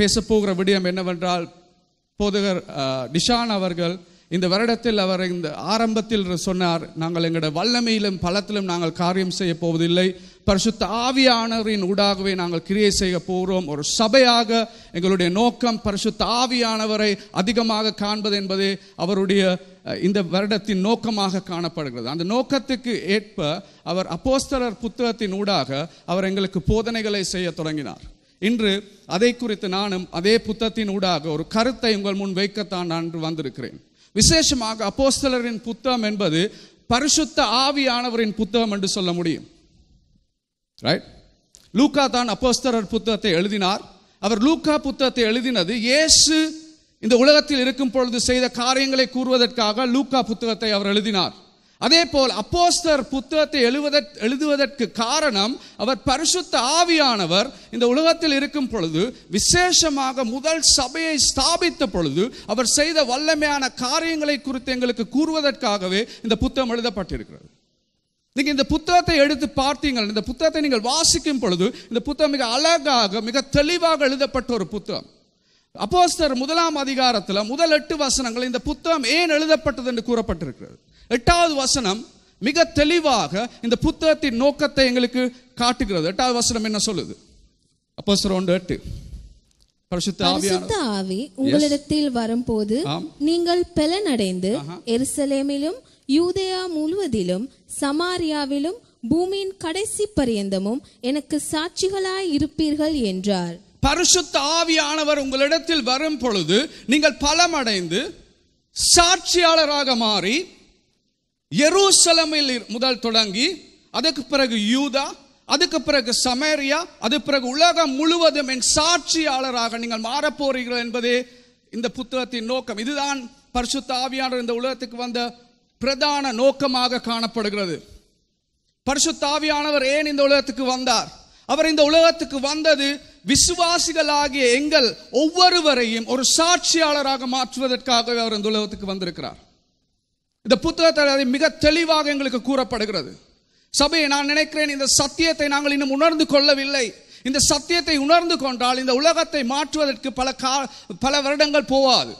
பேசப்போகிற விடயம் என்னவென்றால் போதகர் டிஷான் அவர்கள் இந்த வருடத்தில் அவர் இந்த ஆரம்பத்தில் சொன்னார் நாங்கள் எங்களோட வல்லமையிலும் பலத்திலும் நாங்கள் காரியம் செய்ய போவதில்லை பரிசுத்த ஆவியானவரின் ஊடாகவே நாங்கள் கிரியை செய்ய போகிறோம் ஒரு சபையாக எங்களுடைய நோக்கம் பரிசுத்த ஆவியானவரை அதிகமாக காண்பது என்பதே அவருடைய இந்த வருடத்தின் நோக்கமாக காணப்படுகிறது அந்த நோக்கத்துக்கு ஏற்ப அவர் அப்போஸ்தலர் புத்தகத்தின் ஊடாக அவர் எங்களுக்கு போதனைகளை செய்ய தொடங்கினார் இன்று அதை குறித்து நானும் அதே புத்தத்தின் ஊடாக ஒரு கருத்தை உங்கள் முன் வைக்கத்தான் நான் வந்திருக்கிறேன் விசேஷமாக அப்போஸ்தலரின் புத்தகம் என்பது பரிசுத்த ஆவியானவரின் புத்தகம் என்று சொல்ல முடியும் ரைட் லூக்கா தான் அப்போஸ்தலர் புத்தகத்தை எழுதினார் அவர் லூக்கா புத்தகத்தை எழுதினது இயேசு இந்த உலகத்தில் இருக்கும் பொழுது செய்த காரியங்களை கூறுவதற்காக லூக்கா புத்தகத்தை அவர் எழுதினார் அதே போல் அப்போஸ்தர் புத்தகத்தை எழுவதற்கு எழுதுவதற்கு காரணம் அவர் பரிசுத்த ஆவியானவர் இந்த உலகத்தில் இருக்கும் பொழுது விசேஷமாக முதல் சபையை ஸ்தாபித்த பொழுது அவர் செய்த வல்லமையான காரியங்களை குறித்து எங்களுக்கு கூறுவதற்காகவே இந்த புத்தகம் எழுதப்பட்டிருக்கிறது நீங்கள் இந்த புத்தகத்தை எடுத்து பார்த்தீங்கள் இந்த புத்தகத்தை நீங்கள் வாசிக்கும் பொழுது இந்த புத்தகம் மிக அழகாக மிக தெளிவாக எழுதப்பட்ட ஒரு புத்தகம் அப்போஸ்தர் முதலாம் அதிகாரத்தில் முதல் எட்டு வசனங்கள் இந்த புத்தகம் ஏன் எழுதப்பட்டது என்று கூறப்பட்டிருக்கிறது எட்டாவது வசனம் மிக தெளிவாக இந்த புத்தகத்தின் நோக்கத்தை எங்களுக்கு காட்டுகிறது எட்டாவது வசனம் என்ன சொல்லுது அப்போ ஒன்று எட்டு ஆவி உங்களிடத்தில் வரும்போது நீங்கள் பலனடைந்து எருசலேமிலும் யூதயா முழுவதிலும் சமாரியாவிலும் பூமியின் கடைசி பரியந்தமும் எனக்கு சாட்சிகளாய் இருப்பீர்கள் என்றார் பரிசுத்த ஆவியானவர் உங்களிடத்தில் வரும் பொழுது நீங்கள் பலமடைந்து சாட்சியாளராக மாறி எருசலமில் முதல் தொடங்கி அதுக்கு பிறகு யூதா அதுக்கு பிறகு சமேரியா அது பிறகு உலகம் முழுவதும் என் சாட்சியாளராக நீங்கள் மாறப்போறீர்கள் என்பதே இந்த புத்தகத்தின் நோக்கம் இதுதான் பரிசுத்த ஆவியானவர் இந்த உலகத்துக்கு வந்த பிரதான நோக்கமாக காணப்படுகிறது பரிசுத்த ஆவியானவர் ஏன் இந்த உலகத்துக்கு வந்தார் அவர் இந்த உலகத்துக்கு வந்தது விசுவாசிகளாகிய எங்கள் ஒவ்வொருவரையும் ஒரு சாட்சியாளராக மாற்றுவதற்காகவே அவர் இந்த உலகத்துக்கு வந்திருக்கிறார் இந்த புத்தகத்தில் அதை மிக தெளிவாக எங்களுக்கு கூறப்படுகிறது சபையை நான் நினைக்கிறேன் இந்த சத்தியத்தை நாங்கள் இன்னும் உணர்ந்து கொள்ளவில்லை இந்த சத்தியத்தை உணர்ந்து கொண்டால் இந்த உலகத்தை மாற்றுவதற்கு பல கா பல வருடங்கள் போவாது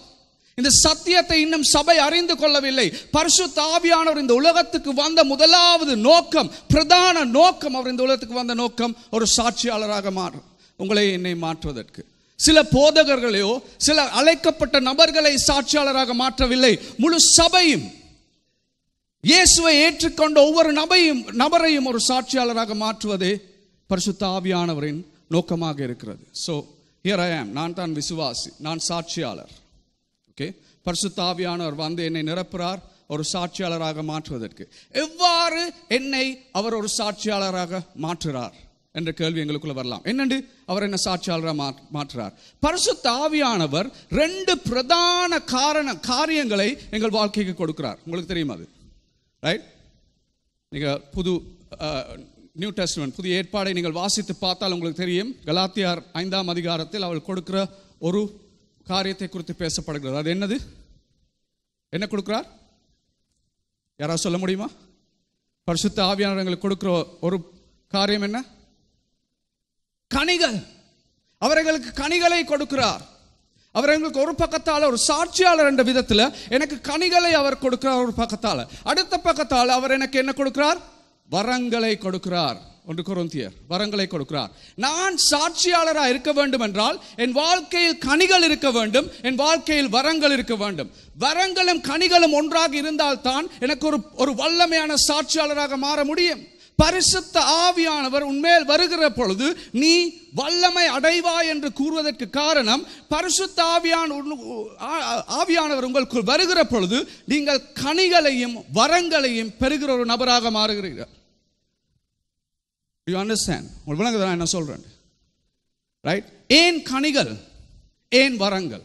இந்த சத்தியத்தை இன்னும் சபை அறிந்து கொள்ளவில்லை பரிசு தாவியானவர் இந்த உலகத்துக்கு வந்த முதலாவது நோக்கம் பிரதான நோக்கம் அவர் இந்த உலகத்துக்கு வந்த நோக்கம் ஒரு சாட்சியாளராக மாறும் உங்களை என்னை மாற்றுவதற்கு சில போதகர்களையோ சில அழைக்கப்பட்ட நபர்களை சாட்சியாளராக மாற்றவில்லை முழு சபையும் இயேசுவை ஏற்றுக்கொண்ட ஒவ்வொரு நபையும் நபரையும் ஒரு சாட்சியாளராக மாற்றுவதே பரிசுத்த ஆவியானவரின் நோக்கமாக இருக்கிறது ஸோ ஹியர் ஐ ஆம் நான் தான் விசுவாசி நான் சாட்சியாளர் ஓகே பரிசுத்த ஆவியானவர் வந்து என்னை நிரப்புறார் ஒரு சாட்சியாளராக மாற்றுவதற்கு எவ்வாறு என்னை அவர் ஒரு சாட்சியாளராக மாற்றுறார் என்ற கேள்வி எங்களுக்குள்ள வரலாம் என்னண்டு அவர் என்ன சாட்சியாளராக மாற்றுறார் பரிசு தாவியானவர் ரெண்டு பிரதான காரண காரியங்களை எங்கள் வாழ்க்கைக்கு கொடுக்கிறார் உங்களுக்கு தெரியுமா அது ரைட் நீங்கள் புது நியூ டெஸ்ட்மெண்ட் புதிய ஏற்பாடை நீங்கள் வாசித்து பார்த்தால் உங்களுக்கு தெரியும் கலாத்தியார் ஐந்தாம் அதிகாரத்தில் அவள் கொடுக்கிற ஒரு காரியத்தை குறித்து பேசப்படுகிறது அது என்னது என்ன கொடுக்குறார் யாராவது சொல்ல முடியுமா பரிசுத்த ஆவியானவர் எங்களுக்கு கொடுக்குற ஒரு காரியம் என்ன கனிகள் அவர்களுக்கு கனிகளை கொடுக்கிறார் அவர் எங்களுக்கு ஒரு பக்கத்தால் ஒரு சாட்சியாளர் என்ற விதத்தில் எனக்கு கனிகளை அவர் கொடுக்கிறார் ஒரு பக்கத்தால் அடுத்த பக்கத்தால் அவர் எனக்கு என்ன கொடுக்கிறார் வரங்களை கொடுக்கிறார் ஒன்று குருந்தியர் வரங்களை கொடுக்கிறார் நான் சாட்சியாளராக இருக்க வேண்டும் என்றால் என் வாழ்க்கையில் கனிகள் இருக்க வேண்டும் என் வாழ்க்கையில் வரங்கள் இருக்க வேண்டும் வரங்களும் கனிகளும் ஒன்றாக இருந்தால்தான் எனக்கு ஒரு ஒரு வல்லமையான சாட்சியாளராக மாற முடியும் பரிசுத்த ஆவியானவர் உன்மேல் வருகிற பொழுது நீ வல்லமை அடைவாய் என்று கூறுவதற்கு காரணம் பரிசுத்த ஆவியான ஆவியானவர் உங்களுக்கு வருகிற பொழுது நீங்கள் கனிகளையும் வரங்களையும் பெறுகிற ஒரு நபராக மாறுகிறீர்கள் யூ அண்டர்ஸ்டாண்ட் உங்களுக்கு விளங்குது நான் என்ன சொல்கிறேன் ரைட் ஏன் கனிகள் ஏன் வரங்கள்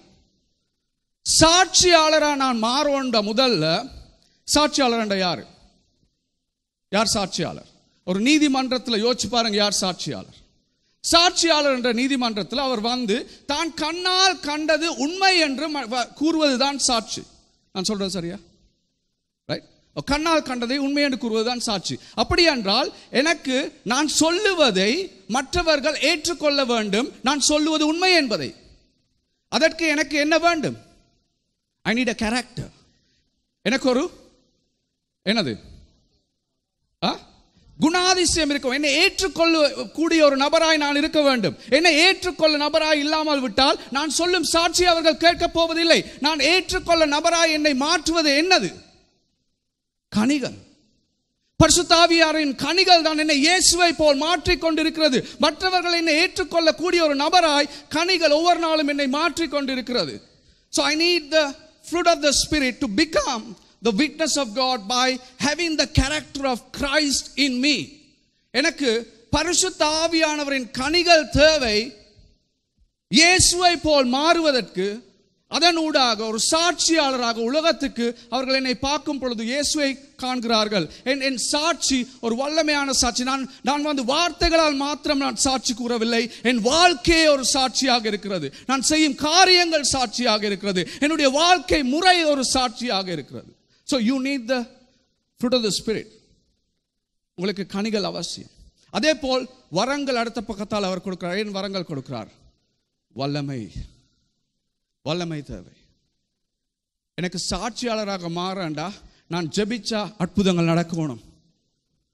சாட்சியாளராக நான் மாறோண்ட முதல்ல சாட்சியாளர் யார் யார் சாட்சியாளர் ஒரு நீதிமன்றத்தில் யோசிச்சு பாருங்க யார் சாட்சியாளர் சாட்சியாளர் என்ற நீதிமன்றத்தில் அவர் வந்து தான் கண்ணால் கண்டது உண்மை என்று கூறுவதுதான் சாட்சி நான் சொல்றேன் சரியா ரைட் கண்ணால் கண்டதை உண்மை என்று கூறுவதுதான் சாட்சி அப்படி என்றால் எனக்கு நான் சொல்லுவதை மற்றவர்கள் ஏற்றுக்கொள்ள வேண்டும் நான் சொல்லுவது உண்மை என்பதை அதற்கு எனக்கு என்ன வேண்டும் ஐ நீட் அ கேரக்டர் எனக்கு ஒரு என்னது ஆ குணாதிசயம் இருக்கும் என்னை ஏற்றுக்கொள்ள கூடிய ஒரு நபராய் நான் இருக்க வேண்டும் என்னை ஏற்றுக்கொள்ள நபராய் இல்லாமல் விட்டால் நான் சொல்லும் சாட்சி அவர்கள் கேட்கப் போவதில்லை நான் ஏற்றுக்கொள்ள நபராய் என்னை மாற்றுவது என்னது கணிகள் பரிசுத்தாவியாரின் கணிகள் தான் என்னை இயேசுவை போல் மாற்றிக்கொண்டிருக்கிறது மற்றவர்கள் என்னை ஏற்றுக்கொள்ளக்கூடிய ஒரு நபராய் கணிகள் ஒவ்வொரு நாளும் என்னை மாற்றிக்கொண்டிருக்கிறது so I need the fruit of the spirit to become the witness of God by having the character of Christ in me எனக்கு பரிசுத்த ஆவியானவரின் கனிகள் தேவை இயேசுவை போல் மாறுவதற்கு அதனூடாக ஒரு சாட்சியாளராக உலகத்துக்கு அவர்கள் என்னை பார்க்கும் பொழுது இயேசுவை காண்கிறார்கள் என் என் சாட்சி ஒரு வல்லமையான சாட்சி நான் நான் வந்து வார்த்தைகளால் மாத்திரம் நான் சாட்சி கூறவில்லை என் வாழ்க்கையே ஒரு சாட்சியாக இருக்கிறது நான் செய்யும் காரியங்கள் சாட்சியாக இருக்கிறது என்னுடைய வாழ்க்கை முறை ஒரு சாட்சியாக இருக்கிறது so you need the fruit of the spirit உங்களுக்கு கனிகள் அவசியம் அதே போல் வரங்கள் அடுத்த பக்கத்தால் அவர் கொடுக்கிறார் ஏன் வரங்கள் கொடுக்கிறார் வல்லமை வல்லமை தேவை எனக்கு சாட்சியாளராக மாறண்டா நான் ஜெபிச்சா அற்புதங்கள் நடக்கணும்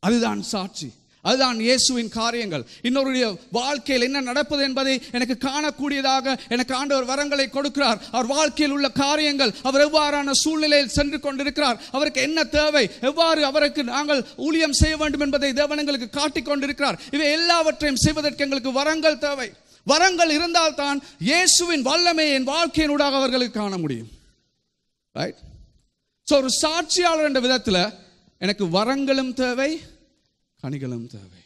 அதுதான் சாட்சி அதுதான் இயேசுவின் காரியங்கள் இன்னொருடைய வாழ்க்கையில் என்ன நடப்பது என்பதை எனக்கு காணக்கூடியதாக எனக்கு ஆண்டவர் வரங்களை கொடுக்கிறார் அவர் வாழ்க்கையில் உள்ள காரியங்கள் அவர் எவ்வாறான சூழ்நிலையில் சென்று கொண்டிருக்கிறார் அவருக்கு என்ன தேவை எவ்வாறு அவருக்கு நாங்கள் ஊழியம் செய்ய வேண்டும் என்பதை தேவன் எங்களுக்கு காட்டிக் கொண்டிருக்கிறார் இவை எல்லாவற்றையும் செய்வதற்கு எங்களுக்கு வரங்கள் தேவை வரங்கள் இருந்தால் தான் இயேசுவின் வல்லமை என் வாழ்க்கையினூடாக அவர்களுக்கு காண முடியும் ரைட் ஸோ ஒரு சாட்சியாளர் என்ற விதத்தில் எனக்கு வரங்களும் தேவை அணிகளும் தேவை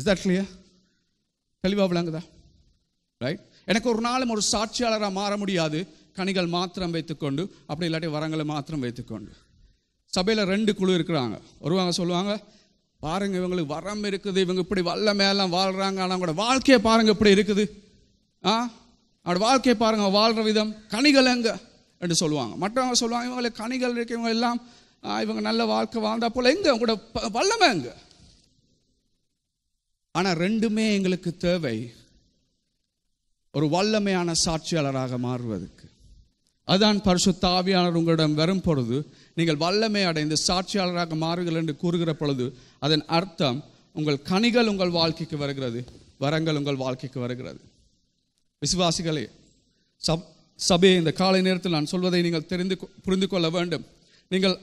இஸ் தட் கிளியர் தெளிவாக விளங்குதா ரைட் எனக்கு ஒரு நாளும் ஒரு சாட்சியாளராக மாற முடியாது கனிகள் மாத்திரம் வைத்துக்கொண்டு அப்படி இல்லாட்டி வரங்களை மாத்திரம் வைத்துக்கொண்டு சபையில் ரெண்டு குழு இருக்கிறாங்க வருவாங்க சொல்லுவாங்க பாருங்கள் இவங்களுக்கு வரம் இருக்குது இவங்க இப்படி வல்ல மேலாம் வாழ்கிறாங்க ஆனால் அவங்களோட வாழ்க்கையை பாருங்கள் இப்படி இருக்குது ஆ அவங்களோட வாழ்க்கையை பாருங்கள் வாழ்கிற விதம் கனிகள் எங்கே என்று சொல்லுவாங்க மற்றவங்க சொல்லுவாங்க இவங்களுக்கு கனிகள் இருக்கிறவங்க இவங்க எல்லாம் இவங்க நல்ல வாழ்க்கை வாழ்ந்தா போல் எங்க உங்களோட வல்லமை எங்க ஆனால் ரெண்டுமே எங்களுக்கு தேவை ஒரு வல்லமையான சாட்சியாளராக மாறுவதற்கு அதான் பரிசு தாவியாளர் உங்களிடம் வரும் பொழுது நீங்கள் வல்லமை அடைந்து சாட்சியாளராக மாறுங்கள் என்று கூறுகிற பொழுது அதன் அர்த்தம் உங்கள் கனிகள் உங்கள் வாழ்க்கைக்கு வருகிறது வரங்கள் உங்கள் வாழ்க்கைக்கு வருகிறது விசுவாசிகளே சப் சபையை இந்த காலை நேரத்தில் நான் சொல்வதை நீங்கள் தெரிந்து புரிந்து கொள்ள வேண்டும் நீங்கள்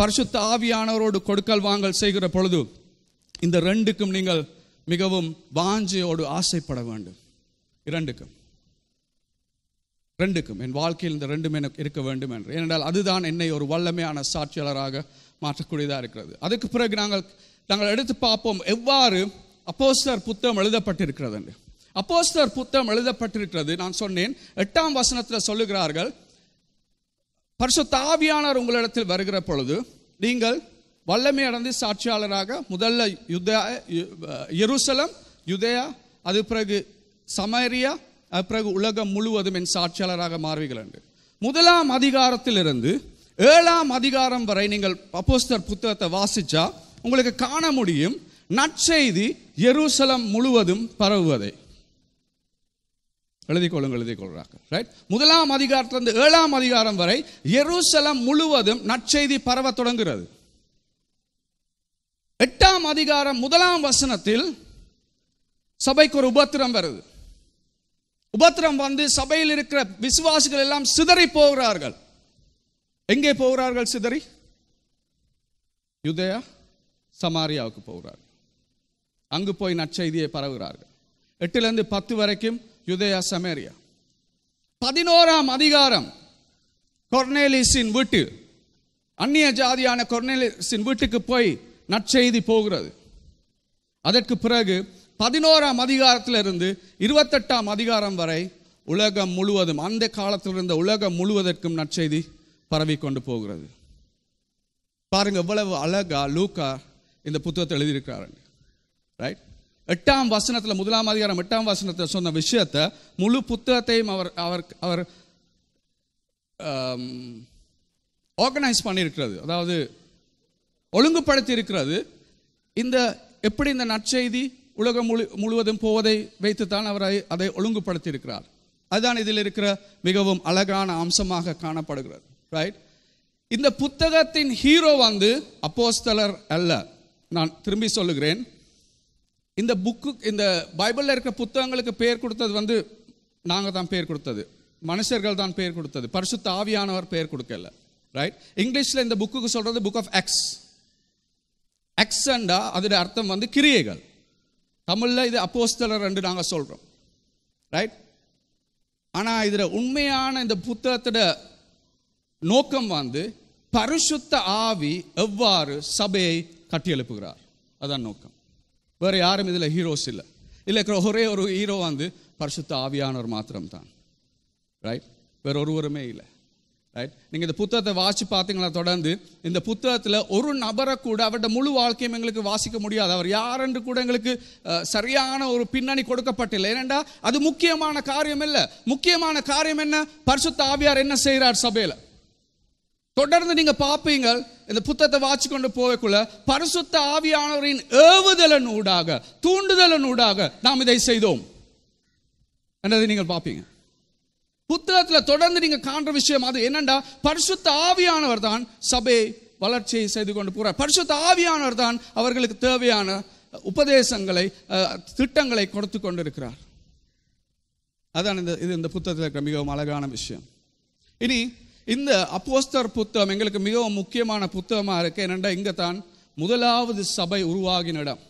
பரிசுத்த ஆவியானவரோடு கொடுக்கல் வாங்கல் செய்கிற பொழுது இந்த ரெண்டுக்கும் நீங்கள் மிகவும் வாஞ்சியோடு ஆசைப்பட வேண்டும் இரண்டுக்கும் ரெண்டுக்கும் என் வாழ்க்கையில் இந்த ரெண்டும் எனக்கு இருக்க வேண்டும் என்று ஏனென்றால் அதுதான் என்னை ஒரு வல்லமையான சாட்சியாளராக மாற்றக்கூடியதாக இருக்கிறது அதுக்கு பிறகு நாங்கள் நாங்கள் எடுத்து பார்ப்போம் எவ்வாறு அப்போஸ்டர் புத்தகம் எழுதப்பட்டிருக்கிறது என்று அப்போஸ்டர் புத்தகம் எழுதப்பட்டிருக்கிறது நான் சொன்னேன் எட்டாம் வசனத்தில் சொல்லுகிறார்கள் பரிசு தாவியானவர் உங்களிடத்தில் வருகிற பொழுது நீங்கள் வல்லமை அடைந்து சாட்சியாளராக முதல்ல யுதயா எருசலம் யுதயா அது பிறகு சமரியா அது பிறகு உலகம் முழுவதும் என் சாட்சியாளராக மாறுவீர்கள் முதலாம் அதிகாரத்திலிருந்து ஏழாம் அதிகாரம் வரை நீங்கள் அப்போஸ்தர் புத்தகத்தை வாசிச்சா உங்களுக்கு காண முடியும் நற்செய்தி எருசலம் முழுவதும் பரவுவதை எழுதி கொள்ளுங்கள் எழுதி ரைட் முதலாம் அதிகாரத்திலிருந்து ஏழாம் அதிகாரம் வரை எருசலம் முழுவதும் நற்செய்தி பரவ தொடங்குகிறது எட்டாம் அதிகாரம் முதலாம் வசனத்தில் சபைக்கு ஒரு உபத்திரம் வருது உபத்திரம் வந்து சபையில் இருக்கிற விசுவாசிகள் எல்லாம் சிதறி போகிறார்கள் எங்கே போகிறார்கள் சிதறி யுதயா சமாரியாவுக்கு போகிறார்கள் அங்கு போய் நற்செய்தியை பரவுகிறார்கள் எட்டுலேருந்து பத்து வரைக்கும் யுதயா சமேரியா பதினோராம் அதிகாரம் கொர்னேலிஸின் வீட்டு அந்நிய ஜாதியான கொர்னேலிஸின் வீட்டுக்கு போய் நற்செய்தி போகிறது அதற்கு பிறகு பதினோராம் அதிகாரத்திலிருந்து இருபத்தெட்டாம் அதிகாரம் வரை உலகம் முழுவதும் அந்த காலத்தில் இருந்த உலகம் முழுவதற்கும் நற்செய்தி பரவி கொண்டு போகிறது பாருங்க எவ்வளவு அழகா லூக்கா இந்த புத்தகத்தை எழுதியிருக்கிறாரு ரைட் எட்டாம் வசனத்தில் முதலாம் அதிகாரம் எட்டாம் வசனத்தை சொன்ன விஷயத்தை முழு புத்தகத்தையும் அவர் அவர் அவர் ஆர்கனைஸ் பண்ணியிருக்கிறது அதாவது ஒழுங்குபடுத்தி இருக்கிறது இந்த எப்படி இந்த நற்செய்தி உலகம் முழு முழுவதும் போவதை வைத்துத்தான் அவர் அதை ஒழுங்குபடுத்தி இருக்கிறார் அதுதான் இதில் இருக்கிற மிகவும் அழகான அம்சமாக காணப்படுகிறது ரைட் இந்த புத்தகத்தின் ஹீரோ வந்து அப்போஸ்தலர் அல்ல நான் திரும்பி சொல்லுகிறேன் இந்த புக்கு இந்த பைபிளில் இருக்கிற புத்தகங்களுக்கு பேர் கொடுத்தது வந்து நாங்கள் தான் பேர் கொடுத்தது மனுஷர்கள் தான் பேர் கொடுத்தது பரிசுத்த ஆவியானவர் பேர் கொடுக்கல ரைட் இங்கிலீஷில் இந்த புக்குக்கு சொல்கிறது புக் ஆஃப் எக்ஸ் எக்ஸண்டா அதோட அர்த்தம் வந்து கிரியைகள் தமிழில் இது அப்போஸ்தலர் என்று நாங்கள் சொல்கிறோம் ரைட் ஆனால் இதில் உண்மையான இந்த புத்தகத்தோட நோக்கம் வந்து பரிசுத்த ஆவி எவ்வாறு சபையை கட்டியெழுப்புகிறார் அதான் நோக்கம் வேறு யாரும் இதில் ஹீரோஸ் இல்லை இல்லை இருக்கிற ஒரே ஒரு ஹீரோ வந்து பரிசுத்த ஆவியானவர் மாத்திரம்தான் ரைட் வேறு ஒருவருமே இல்லை ரைட் நீங்கள் இந்த புத்தகத்தை வாசி பார்த்தீங்களா தொடர்ந்து இந்த புத்தகத்தில் ஒரு நபரை கூட அவருடைய முழு வாழ்க்கையும் எங்களுக்கு வாசிக்க முடியாது அவர் என்று கூட எங்களுக்கு சரியான ஒரு பின்னணி கொடுக்கப்பட்டில்லை ஏனெண்டா அது முக்கியமான காரியம் இல்லை முக்கியமான காரியம் என்ன பரிசுத்த ஆவியார் என்ன செய்கிறார் சபையில் தொடர்ந்து நீங்க பார்ப்பீங்கள் இந்த புத்தகத்தை வாச்சு கொண்டு போகக்குள்ள பரிசுத்த ஆவியானவரின் ஏவுதலன் ஊடாக தூண்டுதலன் ஊடாக நாம் இதை செய்தோம் என்றதை நீங்கள் பார்ப்பீங்க புத்தகத்தில் தொடர்ந்து நீங்கள் காண்ற விஷயம் அது என்னண்டா பரிசுத்த ஆவியானவர் தான் சபை வளர்ச்சியை செய்து கொண்டு போகிறார் பரிசுத்த ஆவியானவர் தான் அவர்களுக்கு தேவையான உபதேசங்களை திட்டங்களை கொடுத்து கொண்டிருக்கிறார் அதான் இந்த இது இந்த புத்தகத்தில் இருக்கிற மிகவும் அழகான விஷயம் இனி இந்த அப்போஸ்தர் புத்தகம் எங்களுக்கு மிகவும் முக்கியமான புத்தகமாக இருக்கு என்னென்னா இங்கே தான் முதலாவது சபை உருவாகின இடம்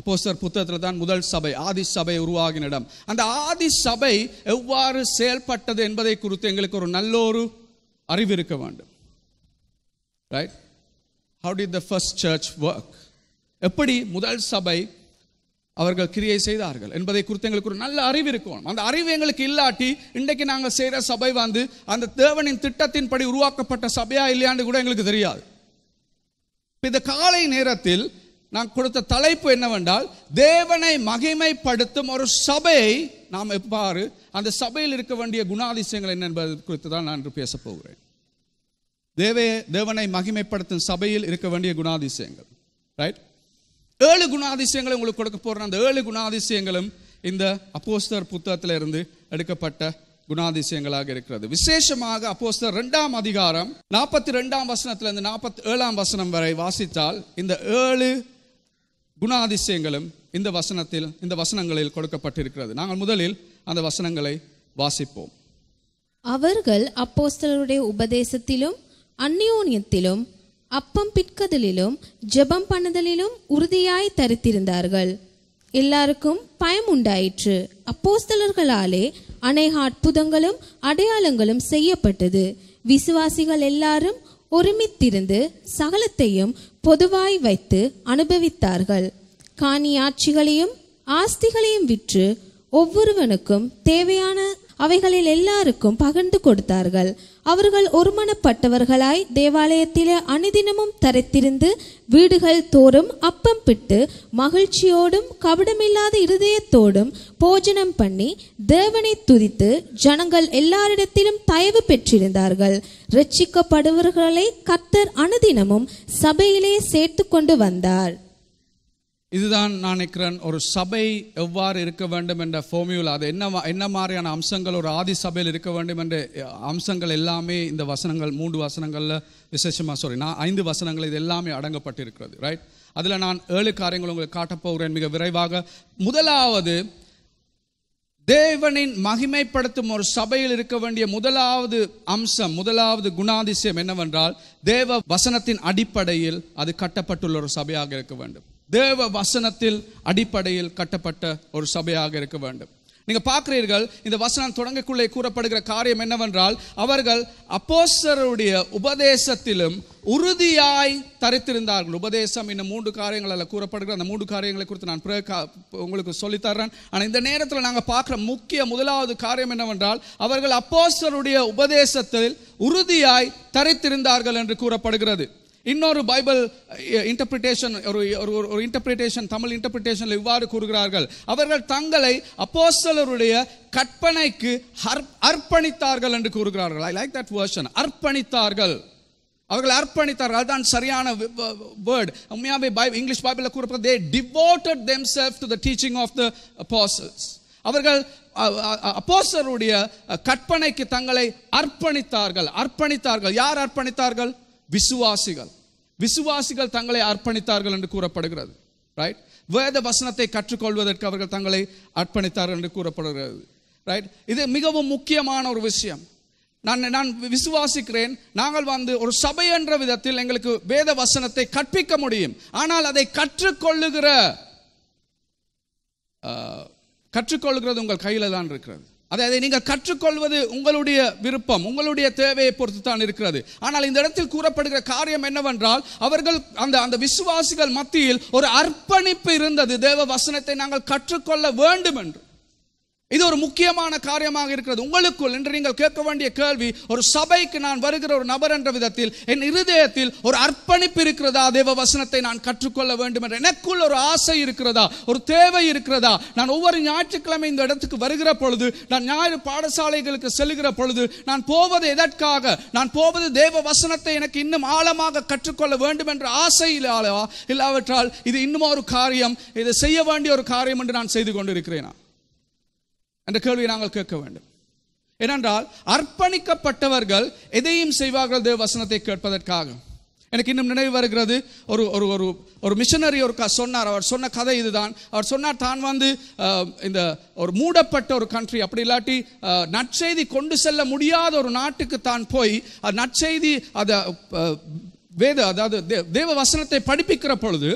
அப்போஸ்தர் புத்தகத்தில் தான் முதல் சபை ஆதி சபை உருவாகின இடம் அந்த ஆதி சபை எவ்வாறு செயல்பட்டது என்பதை குறித்து எங்களுக்கு ஒரு நல்ல ஒரு அறிவு இருக்க வேண்டும் right how did the first church work எப்படி முதல் சபை அவர்கள் கிரியை செய்தார்கள் என்பதை குறித்து எங்களுக்கு ஒரு நல்ல அறிவு இருக்கும் அந்த அறிவு எங்களுக்கு இல்லாட்டி இன்றைக்கு நாங்கள் செய்கிற சபை வந்து அந்த தேவனின் திட்டத்தின்படி உருவாக்கப்பட்ட சபையா இல்லையான்னு கூட எங்களுக்கு தெரியாது இந்த காலை நேரத்தில் நான் கொடுத்த தலைப்பு என்னவென்றால் தேவனை மகிமைப்படுத்தும் ஒரு சபையை நாம் எவ்வாறு அந்த சபையில் இருக்க வேண்டிய குணாதிசயங்கள் என்ன என்பது குறித்து தான் நான் இன்று பேசப் போகிறேன் தேவே தேவனை மகிமைப்படுத்தும் சபையில் இருக்க வேண்டிய குணாதிசயங்கள் ரைட் ஏழு குணாதிசயங்களை உங்களுக்கு கொடுக்க போகிறேன் அந்த ஏழு குணாதிசயங்களும் இந்த அப்போஸ்தர் புத்தகத்தில் இருந்து எடுக்கப்பட்ட குணாதிசயங்களாக இருக்கிறது விசேஷமாக அப்போஸ்தர் ரெண்டாம் அதிகாரம் நாற்பத்தி ரெண்டாம் வசனத்துல இருந்து நாற்பத்தி ஏழாம் வசனம் வரை வாசித்தால் இந்த ஏழு குணாதிசயங்களும் இந்த வசனத்தில் இந்த வசனங்களில் கொடுக்கப்பட்டிருக்கிறது நாங்கள் முதலில் அந்த வசனங்களை வாசிப்போம் அவர்கள் அப்போஸ்தலருடைய உபதேசத்திலும் அந்யோன்யத்திலும் அப்பம் பிற்கதலிலும் ஜெபம் பண்ணுதலிலும் உறுதியாய் தரித்திருந்தார்கள் எல்லாருக்கும் பயம் உண்டாயிற்று அப்போஸ்தலர்களாலே அநேக அற்புதங்களும் அடையாளங்களும் செய்யப்பட்டது விசுவாசிகள் எல்லாரும் ஒருமித்திருந்து சகலத்தையும் பொதுவாய் வைத்து அனுபவித்தார்கள் காணியாட்சிகளையும் ஆஸ்திகளையும் விற்று ஒவ்வொருவனுக்கும் தேவையான அவைகளில் எல்லாருக்கும் பகிர்ந்து கொடுத்தார்கள் அவர்கள் ஒருமனப்பட்டவர்களாய் தேவாலயத்திலே அனுதினமும் தரைத்திருந்து வீடுகள் தோறும் அப்பம் பிட்டு மகிழ்ச்சியோடும் கபடமில்லாத இருதயத்தோடும் போஜனம் பண்ணி தேவனை துதித்து ஜனங்கள் எல்லாரிடத்திலும் தயவு பெற்றிருந்தார்கள் ரட்சிக்கப்படுவர்களை கத்தர் அனுதினமும் சபையிலே சேர்த்து கொண்டு வந்தார் இதுதான் நான் நிற்கிறேன் ஒரு சபை எவ்வாறு இருக்க வேண்டும் என்ற ஃபோமியூலா அது என்ன என்ன மாதிரியான அம்சங்கள் ஒரு ஆதி சபையில் இருக்க வேண்டும் என்ற அம்சங்கள் எல்லாமே இந்த வசனங்கள் மூன்று வசனங்களில் விசேஷமாக சாரி நான் ஐந்து வசனங்கள் இது எல்லாமே அடங்கப்பட்டிருக்கிறது ரைட் அதில் நான் ஏழு காரியங்கள் உங்களுக்கு காட்டப் போகிறேன் மிக விரைவாக முதலாவது தேவனின் மகிமைப்படுத்தும் ஒரு சபையில் இருக்க வேண்டிய முதலாவது அம்சம் முதலாவது குணாதிசயம் என்னவென்றால் தேவ வசனத்தின் அடிப்படையில் அது கட்டப்பட்டுள்ள ஒரு சபையாக இருக்க வேண்டும் தேவ வசனத்தில் அடிப்படையில் கட்டப்பட்ட ஒரு சபையாக இருக்க வேண்டும் நீங்கள் பார்க்கிறீர்கள் இந்த வசனம் தொடங்கக்குள்ளே கூறப்படுகிற காரியம் என்னவென்றால் அவர்கள் அப்போஸ்தருடைய உபதேசத்திலும் உறுதியாய் தரித்திருந்தார்கள் உபதேசம் இன்னும் மூன்று அல்ல கூறப்படுகிற அந்த மூன்று காரியங்களை குறித்து நான் உங்களுக்கு சொல்லித்தர்றேன் ஆனால் இந்த நேரத்தில் நாங்கள் பார்க்குற முக்கிய முதலாவது காரியம் என்னவென்றால் அவர்கள் அப்போஸ்தருடைய உபதேசத்தில் உறுதியாய் தரித்திருந்தார்கள் என்று கூறப்படுகிறது இன்னொரு பைபிள் இன்டர்பிரிட்டேஷன் ஒரு ஒரு இன்டர்பிரிட்டேஷன் தமிழ் இன்டர்பிரிட்டேஷனில் இவ்வாறு கூறுகிறார்கள் அவர்கள் தங்களை அப்போஸ்தலருடைய கற்பனைக்கு அர்ப்பணித்தார்கள் என்று கூறுகிறார்கள் ஐ லைக் தட் வேர்ஷன் அர்ப்பணித்தார்கள் அவர்கள் அர்ப்பணித்தார்கள் அதுதான் சரியான வேர்டு உண்மையாவே பைபிள் இங்கிலீஷ் பைபிளில் கூறப்பட்ட they devoted themself to the teaching of the apostles அவர்கள் அப்போசருடைய கற்பனைக்கு தங்களை அர்ப்பணித்தார்கள் அர்ப்பணித்தார்கள் யார் அர்ப்பணித்தார்கள் விசுவாசிகள் விசுவாசிகள் தங்களை அர்ப்பணித்தார்கள் என்று கூறப்படுகிறது ரைட் வேத வசனத்தை கற்றுக்கொள்வதற்கு அவர்கள் தங்களை அர்ப்பணித்தார்கள் என்று கூறப்படுகிறது ரைட் இது மிகவும் முக்கியமான ஒரு விஷயம் நான் நான் விசுவாசிக்கிறேன் நாங்கள் வந்து ஒரு சபை என்ற விதத்தில் எங்களுக்கு வேத வசனத்தை கற்பிக்க முடியும் ஆனால் அதை கற்றுக்கொள்ளுகிற கற்றுக்கொள்கிறது உங்கள் கையில் தான் இருக்கிறது அதாவது நீங்கள் கற்றுக்கொள்வது உங்களுடைய விருப்பம் உங்களுடைய தேவையை பொறுத்து தான் இருக்கிறது ஆனால் இந்த இடத்தில் கூறப்படுகிற காரியம் என்னவென்றால் அவர்கள் அந்த அந்த விசுவாசிகள் மத்தியில் ஒரு அர்ப்பணிப்பு இருந்தது தேவ வசனத்தை நாங்கள் கற்றுக்கொள்ள வேண்டும் என்று இது ஒரு முக்கியமான காரியமாக இருக்கிறது உங்களுக்குள் என்று நீங்கள் கேட்க வேண்டிய கேள்வி ஒரு சபைக்கு நான் வருகிற ஒரு நபர் என்ற விதத்தில் என் இருதயத்தில் ஒரு அர்ப்பணிப்பு இருக்கிறதா தேவ வசனத்தை நான் கற்றுக்கொள்ள வேண்டும் என்ற எனக்குள் ஒரு ஆசை இருக்கிறதா ஒரு தேவை இருக்கிறதா நான் ஒவ்வொரு ஞாயிற்றுக்கிழமை இந்த இடத்துக்கு வருகிற பொழுது நான் ஞாயிறு பாடசாலைகளுக்கு செல்கிற பொழுது நான் போவது எதற்காக நான் போவது தேவ வசனத்தை எனக்கு இன்னும் ஆழமாக கற்றுக்கொள்ள வேண்டும் என்ற ஆசையிலாலவா இல்லாவிட்டால் இது இன்னும் ஒரு காரியம் இதை செய்ய வேண்டிய ஒரு காரியம் என்று நான் செய்து கொண்டிருக்கிறேனா என்ற கேள்வியை நாங்கள் கேட்க வேண்டும் ஏனென்றால் அர்ப்பணிக்கப்பட்டவர்கள் எதையும் செய்வார்கள் தேவ வசனத்தை கேட்பதற்காக எனக்கு இன்னும் நினைவு வருகிறது ஒரு ஒரு ஒரு ஒரு மிஷனரி ஒரு க சொன்னார் அவர் சொன்ன கதை இதுதான் அவர் சொன்னார் தான் வந்து இந்த ஒரு மூடப்பட்ட ஒரு கண்ட்ரி அப்படி இல்லாட்டி நற்செய்தி கொண்டு செல்ல முடியாத ஒரு நாட்டுக்கு தான் போய் நற்செய்தி அதை வேத அதாவது தேவ வசனத்தை படிப்பிக்கிற பொழுது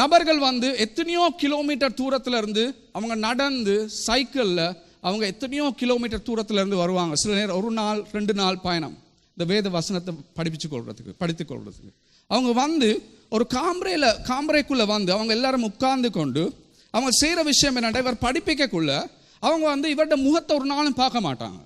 நபர்கள் வந்து எத்தனையோ கிலோமீட்டர் தூரத்தில் இருந்து அவங்க நடந்து சைக்கிளில் அவங்க எத்தனையோ கிலோமீட்டர் தூரத்தில் இருந்து வருவாங்க சில நேரம் ஒரு நாள் ரெண்டு நாள் பயணம் இந்த வேத வசனத்தை படிப்பிச்சு கொள்றதுக்கு படித்து கொள்றதுக்கு அவங்க வந்து ஒரு காம்பரையில் காம்பரைக்குள்ளே வந்து அவங்க எல்லாரும் உட்கார்ந்து கொண்டு அவங்க செய்கிற விஷயம் என்னென்னா இவர் படிப்பிக்கக்குள்ள அவங்க வந்து இவர்கிட்ட முகத்தை ஒரு நாளும் பார்க்க மாட்டாங்க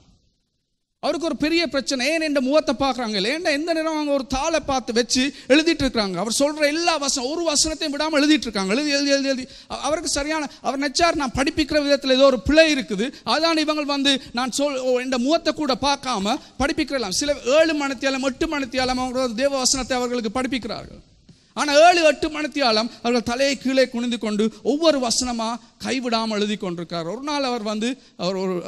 அவருக்கு ஒரு பெரிய பிரச்சனை ஏன் என்ற முகத்தை பார்க்குறாங்க இல்லை ஏன் எந்த நேரம் அவங்க ஒரு தாளை பார்த்து வச்சு எழுதிட்டு இருக்கிறாங்க அவர் சொல்கிற எல்லா வசனம் ஒரு வசனத்தையும் விடாமல் எழுதிட்டு இருக்காங்க எழுதி எழுதி எழுதி எழுதி அவருக்கு சரியான அவர் நினச்சார் நான் படிப்பிக்கிற விதத்தில் ஏதோ ஒரு பிழை இருக்குது அதான் இவங்க வந்து நான் சொல் என்ற முகத்தை கூட பார்க்காம படிப்பிக்கிறலாம் சில ஏழு மணத்தியாலம் எட்டு மணத்தியாலம் அவங்களோட தேவ வசனத்தை அவர்களுக்கு படிப்பிக்கிறார்கள் ஆனால் ஏழு எட்டு மணத்தியாலம் அவர்கள் தலையை கீழே குனிந்து கொண்டு ஒவ்வொரு வசனமாக கைவிடாமல் எழுதி கொண்டிருக்கிறார் ஒரு நாள் அவர் வந்து அவர் ஒரு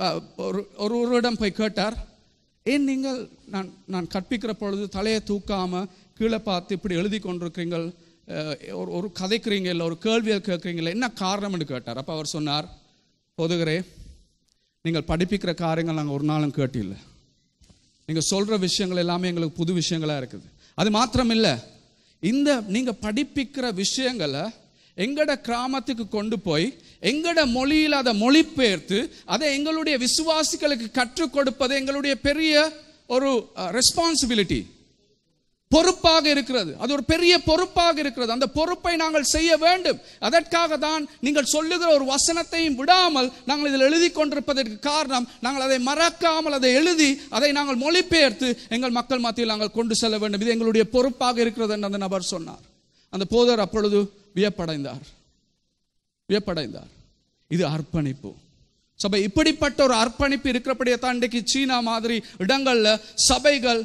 ஒரு ஒரு இடம் போய் கேட்டார் ஏன் நீங்கள் நான் நான் கற்பிக்கிற பொழுது தலையை தூக்காமல் கீழே பார்த்து இப்படி எழுதி கொண்டிருக்கிறீங்கள் ஒரு ஒரு கதைக்கிறீங்க இல்லை ஒரு கேள்வியை கேட்குறீங்களே என்ன காரணம்னு கேட்டார் அப்போ அவர் சொன்னார் பொதுகரே நீங்கள் படிப்பிக்கிற காரியங்கள் நாங்கள் ஒரு நாளும் கேட்டில்ல நீங்கள் சொல்கிற விஷயங்கள் எல்லாமே எங்களுக்கு புது விஷயங்களாக இருக்குது அது மாத்திரம் இல்லை இந்த நீங்கள் படிப்பிக்கிற விஷயங்களை எங்கட கிராமத்துக்கு கொண்டு போய் எங்கட மொழியில் அதை மொழிபெயர்த்து அதை எங்களுடைய விசுவாசிகளுக்கு கற்றுக் கொடுப்பது எங்களுடைய பெரிய ஒரு ரெஸ்பான்சிபிலிட்டி பொறுப்பாக இருக்கிறது அது ஒரு பெரிய பொறுப்பாக இருக்கிறது அந்த பொறுப்பை நாங்கள் செய்ய வேண்டும் அதற்காக தான் நீங்கள் சொல்லுகிற ஒரு வசனத்தையும் விடாமல் நாங்கள் இதில் எழுதி கொண்டிருப்பதற்கு காரணம் நாங்கள் அதை மறக்காமல் அதை எழுதி அதை நாங்கள் மொழிபெயர்த்து எங்கள் மக்கள் மத்தியில் நாங்கள் கொண்டு செல்ல வேண்டும் இது எங்களுடைய பொறுப்பாக இருக்கிறது என்று அந்த நபர் சொன்னார் அந்த போதர் அப்பொழுது வியப்படைந்தார் வியப்படைந்தார் இது அர்ப்பணிப்பு சபை இப்படிப்பட்ட ஒரு அர்ப்பணிப்பு இருக்கிறபடியே இன்றைக்கு சீனா மாதிரி இடங்களில் சபைகள்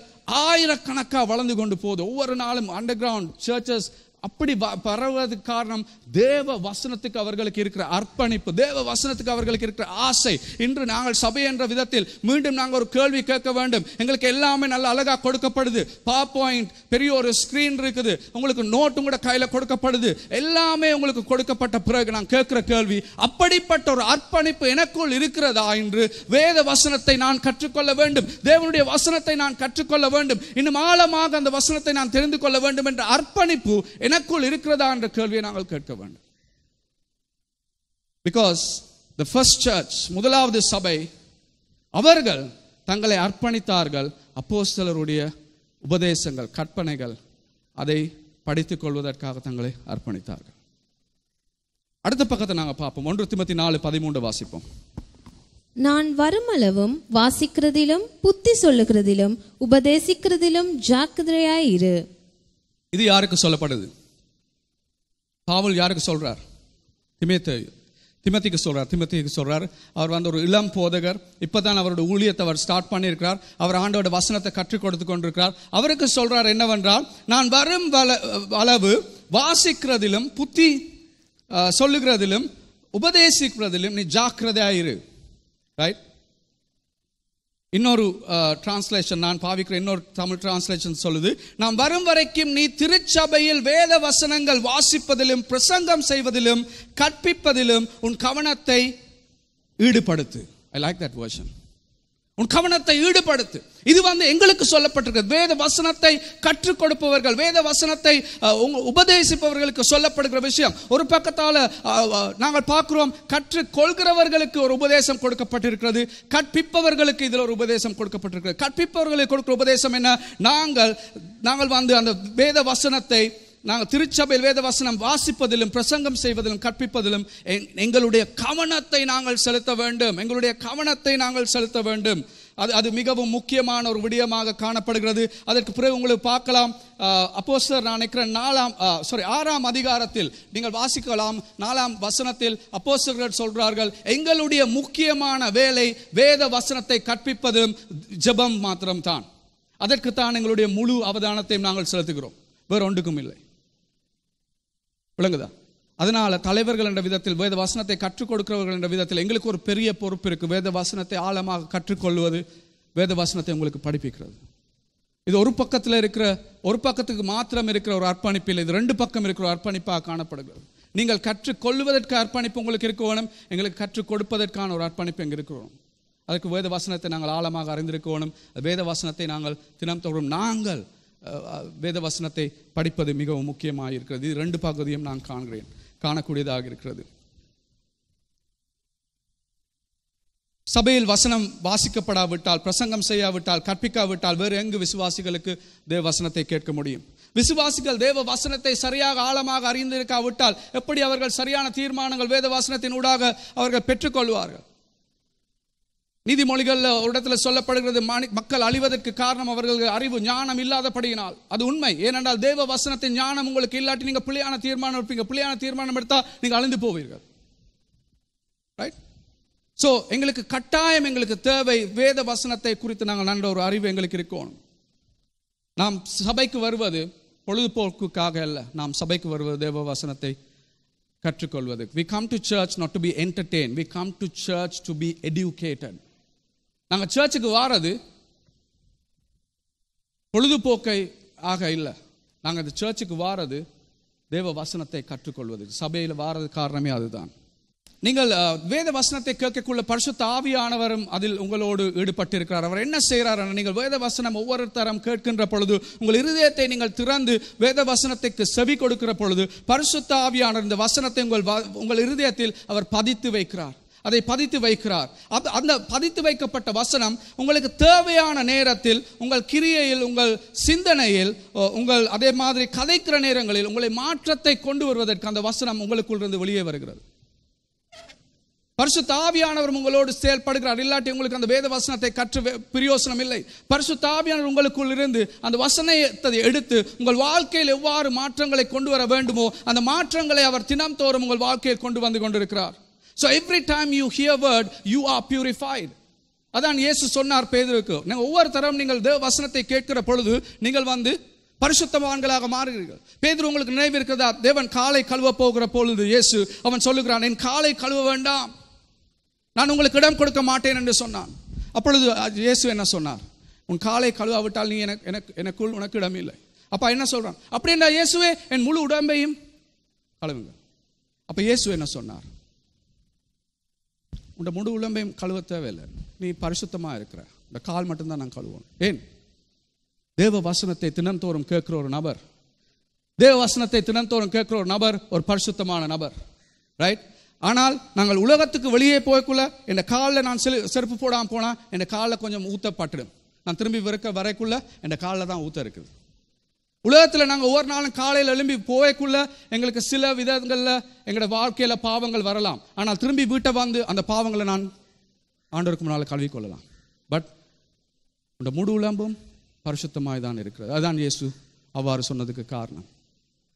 ஆயிரக்கணக்காக வளர்ந்து கொண்டு போகுது ஒவ்வொரு நாளும் அண்டர் கிரவுண்ட் சர்ச்சஸ் அப்படி பரவுவதற்கு காரணம் தேவ வசனத்துக்கு அவர்களுக்கு இருக்கிற அர்ப்பணிப்பு தேவ வசனத்துக்கு அவர்களுக்கு இருக்கிற ஆசை இன்று நாங்கள் சபை என்ற விதத்தில் மீண்டும் நாங்கள் ஒரு கேள்வி கேட்க வேண்டும் எங்களுக்கு எல்லாமே நல்ல அழகாக கொடுக்கப்படுது பா பாயிண்ட் பெரிய ஒரு ஸ்கிரீன் இருக்குது உங்களுக்கு நோட்டும் கூட கையில் கொடுக்கப்படுது எல்லாமே உங்களுக்கு கொடுக்கப்பட்ட பிறகு நான் கேட்கிற கேள்வி அப்படிப்பட்ட ஒரு அர்ப்பணிப்பு எனக்குள் இருக்கிறதா என்று வேத வசனத்தை நான் கற்றுக்கொள்ள வேண்டும் தேவனுடைய வசனத்தை நான் கற்றுக்கொள்ள வேண்டும் இன்னும் ஆழமாக அந்த வசனத்தை நான் தெரிந்து கொள்ள வேண்டும் என்ற அர்ப்பணிப்பு என எனக்குள் இருக்கிறதா என்ற கேள்வியை நாங்கள் கேட்க வேண்டும் பிகாஸ் த ஃபர்ஸ்ட் சர்ச் முதலாவது சபை அவர்கள் தங்களை அர்ப்பணித்தார்கள் அப்போ சிலருடைய உபதேசங்கள் கற்பனைகள் அதை படித்துக் கொள்வதற்காக தங்களை அர்ப்பணித்தார்கள் அடுத்த பக்கத்தை நாங்கள் பார்ப்போம் ஒன்று திமத்தி நாலு பதிமூன்று வாசிப்போம் நான் வருமளவும் வாசிக்கிறதிலும் புத்தி சொல்லுகிறதிலும் உபதேசிக்கிறதிலும் ஜாக்கிரதையாயிரு இது யாருக்கு சொல்லப்படுது பாவல் யாருக்கு சொல்கிறார் திமேத்து திமத்திக்கு சொல்கிறார் திமத்திக்கு சொல்கிறார் அவர் வந்து ஒரு இளம் போதகர் இப்போ தான் அவரோட ஊழியத்தை அவர் ஸ்டார்ட் பண்ணியிருக்கிறார் அவர் ஆண்டோட வசனத்தை கற்றுக் கொடுத்து கொண்டிருக்கிறார் அவருக்கு சொல்கிறார் என்னவென்றால் நான் வரும் வள அளவு வாசிக்கிறதிலும் புத்தி சொல்லுகிறதிலும் உபதேசிக்கிறதிலும் நீ ஜாக்கிரதையாயிரு ரைட் இன்னொரு டிரான்ஸ்லேஷன் நான் பாவிக்கிற இன்னொரு தமிழ் டிரான்ஸ்லேஷன் சொல்லுது நாம் வரும் வரைக்கும் நீ திருச்சபையில் வேத வசனங்கள் வாசிப்பதிலும் பிரசங்கம் செய்வதிலும் கற்பிப்பதிலும் உன் கவனத்தை ஈடுபடுத்து ஐ லைக் தட் வேர்ஷன் உன் கவனத்தை ஈடுபடுத்து இது வந்து எங்களுக்கு சொல்லப்பட்டிருக்கிறது வேத வசனத்தை கற்றுக் கொடுப்பவர்கள் வேத வசனத்தை உபதேசிப்பவர்களுக்கு சொல்லப்படுகிற விஷயம் ஒரு பக்கத்தால் நாங்கள் பார்க்கிறோம் கற்றுக்கொள்கிறவர்களுக்கு ஒரு உபதேசம் கொடுக்கப்பட்டிருக்கிறது கற்பிப்பவர்களுக்கு இதில் ஒரு உபதேசம் கொடுக்கப்பட்டிருக்கிறது கற்பிப்பவர்களுக்கு கொடுக்கிற உபதேசம் என்ன நாங்கள் நாங்கள் வந்து அந்த வேத வசனத்தை நாங்கள் திருச்சபையில் வேத வசனம் வாசிப்பதிலும் பிரசங்கம் செய்வதிலும் கற்பிப்பதிலும் எங்களுடைய கவனத்தை நாங்கள் செலுத்த வேண்டும் எங்களுடைய கவனத்தை நாங்கள் செலுத்த வேண்டும் அது அது மிகவும் முக்கியமான ஒரு விடயமாக காணப்படுகிறது அதற்கு பிறகு உங்களுக்கு பார்க்கலாம் அப்போ சார் நான் நினைக்கிறேன் நாலாம் சாரி ஆறாம் அதிகாரத்தில் நீங்கள் வாசிக்கலாம் நாலாம் வசனத்தில் அப்போ சொல்கிறார்கள் எங்களுடைய முக்கியமான வேலை வேத வசனத்தை கற்பிப்பதும் ஜபம் அதற்கு அதற்குத்தான் எங்களுடைய முழு அவதானத்தையும் நாங்கள் செலுத்துகிறோம் வேற ஒன்றுக்கும் இல்லை விளங்குதா அதனால் தலைவர்கள் என்ற விதத்தில் வேத வசனத்தை கற்றுக் கொடுக்கிறவர்கள் என்ற விதத்தில் எங்களுக்கு ஒரு பெரிய பொறுப்பு இருக்குது வேத வசனத்தை ஆழமாக கற்றுக்கொள்வது வேத வசனத்தை உங்களுக்கு படிப்பிக்கிறது இது ஒரு பக்கத்தில் இருக்கிற ஒரு பக்கத்துக்கு மாத்திரம் இருக்கிற ஒரு அர்ப்பணிப்பு இல்லை இது ரெண்டு பக்கம் இருக்கிற ஒரு அர்ப்பணிப்பாக காணப்படுகிறது நீங்கள் கற்றுக்கொள்வதற்கு அர்ப்பணிப்பு உங்களுக்கு இருக்க வேணும் எங்களுக்கு கற்றுக் கொடுப்பதற்கான ஒரு அர்ப்பணிப்பு எங்கே இருக்கணும் அதுக்கு வேத வசனத்தை நாங்கள் ஆழமாக அறிந்திருக்க வேணும் வேத வசனத்தை நாங்கள் தினம் தோறும் நாங்கள் வேத வசனத்தை படிப்பது மிகவும் முக்கியமாக இருக்கிறது இது ரெண்டு பகுதியும் நான் காண்கிறேன் காணக்கூடியதாக இருக்கிறது சபையில் வசனம் வாசிக்கப்படாவிட்டால் பிரசங்கம் செய்யாவிட்டால் கற்பிக்காவிட்டால் வேறு எங்கு விசுவாசிகளுக்கு தேவ வசனத்தை கேட்க முடியும் விசுவாசிகள் தேவ வசனத்தை சரியாக ஆழமாக அறிந்திருக்காவிட்டால் எப்படி அவர்கள் சரியான தீர்மானங்கள் வேத வசனத்தின் ஊடாக அவர்கள் பெற்றுக்கொள்வார்கள் நீதிமொழிகள் ஒரு இடத்துல சொல்லப்படுகிறது மக்கள் அழிவதற்கு காரணம் அவர்களுக்கு அறிவு ஞானம் இல்லாதபடியினால் அது உண்மை ஏனென்றால் தேவ வசனத்தின் ஞானம் உங்களுக்கு இல்லாட்டி நீங்கள் பிள்ளையான தீர்மானம் எடுப்பீங்க பிள்ளையான தீர்மானம் எடுத்தால் நீங்கள் அழிந்து போவீர்கள் ரைட் ஸோ எங்களுக்கு கட்டாயம் எங்களுக்கு தேவை வேத வசனத்தை குறித்து நாங்கள் நன்ற ஒரு அறிவு எங்களுக்கு இருக்கணும் நாம் சபைக்கு வருவது பொழுதுபோக்குக்காக அல்ல நாம் சபைக்கு வருவது தேவ வசனத்தை கற்றுக்கொள்வது we come to church not to be entertain we come to church to be educated நாங்கள் சர்ச்சுக்கு வாரது பொழுதுபோக்கை ஆக இல்லை நாங்கள் இந்த சர்ச்சுக்கு வாரது தேவ வசனத்தை கற்றுக்கொள்வது சபையில் வாரது காரணமே அதுதான் நீங்கள் வேத வசனத்தை கேட்கக்குள்ள பரிசுத்த ஆவியானவரும் அதில் உங்களோடு ஈடுபட்டிருக்கிறார் அவர் என்ன செய்கிறார் நீங்கள் வேத வசனம் ஒவ்வொரு தரம் கேட்கின்ற பொழுது உங்கள் இருதயத்தை நீங்கள் திறந்து வேத வசனத்துக்கு செவி கொடுக்கிற பொழுது பரிசுத்த ஆவியானவர் இந்த வசனத்தை உங்கள் உங்கள் இருதயத்தில் அவர் பதித்து வைக்கிறார் அதை பதித்து வைக்கிறார் அந்த பதித்து வைக்கப்பட்ட வசனம் உங்களுக்கு தேவையான நேரத்தில் உங்கள் கிரியையில் உங்கள் சிந்தனையில் உங்கள் அதே மாதிரி கதைக்கிற நேரங்களில் உங்களை மாற்றத்தை கொண்டு வருவதற்கு அந்த வசனம் உங்களுக்குள் இருந்து வெளியே வருகிறது பரிசு தாவியானவர் உங்களோடு செயல்படுகிறார் இல்லாட்டி உங்களுக்கு அந்த வேத வசனத்தை கற்று பிரியோசனம் இல்லை பரிசு தாவியானவர் உங்களுக்குள் இருந்து அந்த வசனத்தை எடுத்து உங்கள் வாழ்க்கையில் எவ்வாறு மாற்றங்களை கொண்டு வர வேண்டுமோ அந்த மாற்றங்களை அவர் தினம்தோறும் உங்கள் வாழ்க்கையில் கொண்டு வந்து கொண்டிருக்கிறார் so every time you hear word you are purified அதான் இயேசு சொன்னார் பேதருக்கு நீங்க ஒவ்வொரு தரம் நீங்கள் தேவ வசனத்தை கேட்கிற பொழுது நீங்கள் வந்து பரிசுத்தவான்களாக மாறுகிறீர்கள் பேதர் உங்களுக்கு நினைவு இருக்கிறதா தேவன் காலை கழுவ போகிற பொழுது இயேசு அவன் சொல்லுகிறான் என் காலை கழுவ வேண்டாம் நான் உங்களுக்கு இடம் கொடுக்க மாட்டேன் என்று சொன்னான் அப்பொழுது இயேசு என்ன சொன்னார் உன் காலை கழுவாவிட்டால் நீ எனக்கு எனக்கு எனக்குள் உனக்கு இடம் இல்லை அப்பா என்ன சொல்கிறான் அப்படின்னா இயேசுவே என் முழு உடம்பையும் கழுவுங்க அப்போ இயேசு என்ன சொன்னார் உன்ட முழு உடம்பையும் கழுவ தேவையில்லை நீ பரிசுத்தமாக இருக்கிற இந்த கால் மட்டும்தான் நான் கழுவோம் ஏன் தேவ வசனத்தை தினந்தோறும் கேட்குற ஒரு நபர் தேவ வசனத்தை தினந்தோறும் கேட்குற ஒரு நபர் ஒரு பரிசுத்தமான நபர் ரைட் ஆனால் நாங்கள் உலகத்துக்கு வெளியே போய்க்குள்ள என் காலில் நான் செல் செருப்பு போடாமல் போனால் என் காலில் கொஞ்சம் ஊற்றப்பட்டுடும் நான் திரும்பி விறக்க வரைக்குள்ள என் காலில் தான் ஊற்ற இருக்குது உலகத்தில் நாங்கள் ஒவ்வொரு நாளும் காலையில் எழும்பி போவேக்குள்ள எங்களுக்கு சில விதங்களில் எங்களோட வாழ்க்கையில் பாவங்கள் வரலாம் ஆனால் திரும்பி வீட்டை வந்து அந்த பாவங்களை நான் ஆண்டவருக்கு முன்னால் கல்வி கொள்ளலாம் பட் உன்னோட முடு உலம்பும் பரிசுத்தமாக தான் இருக்கிறது அதுதான் இயேசு அவ்வாறு சொன்னதுக்கு காரணம்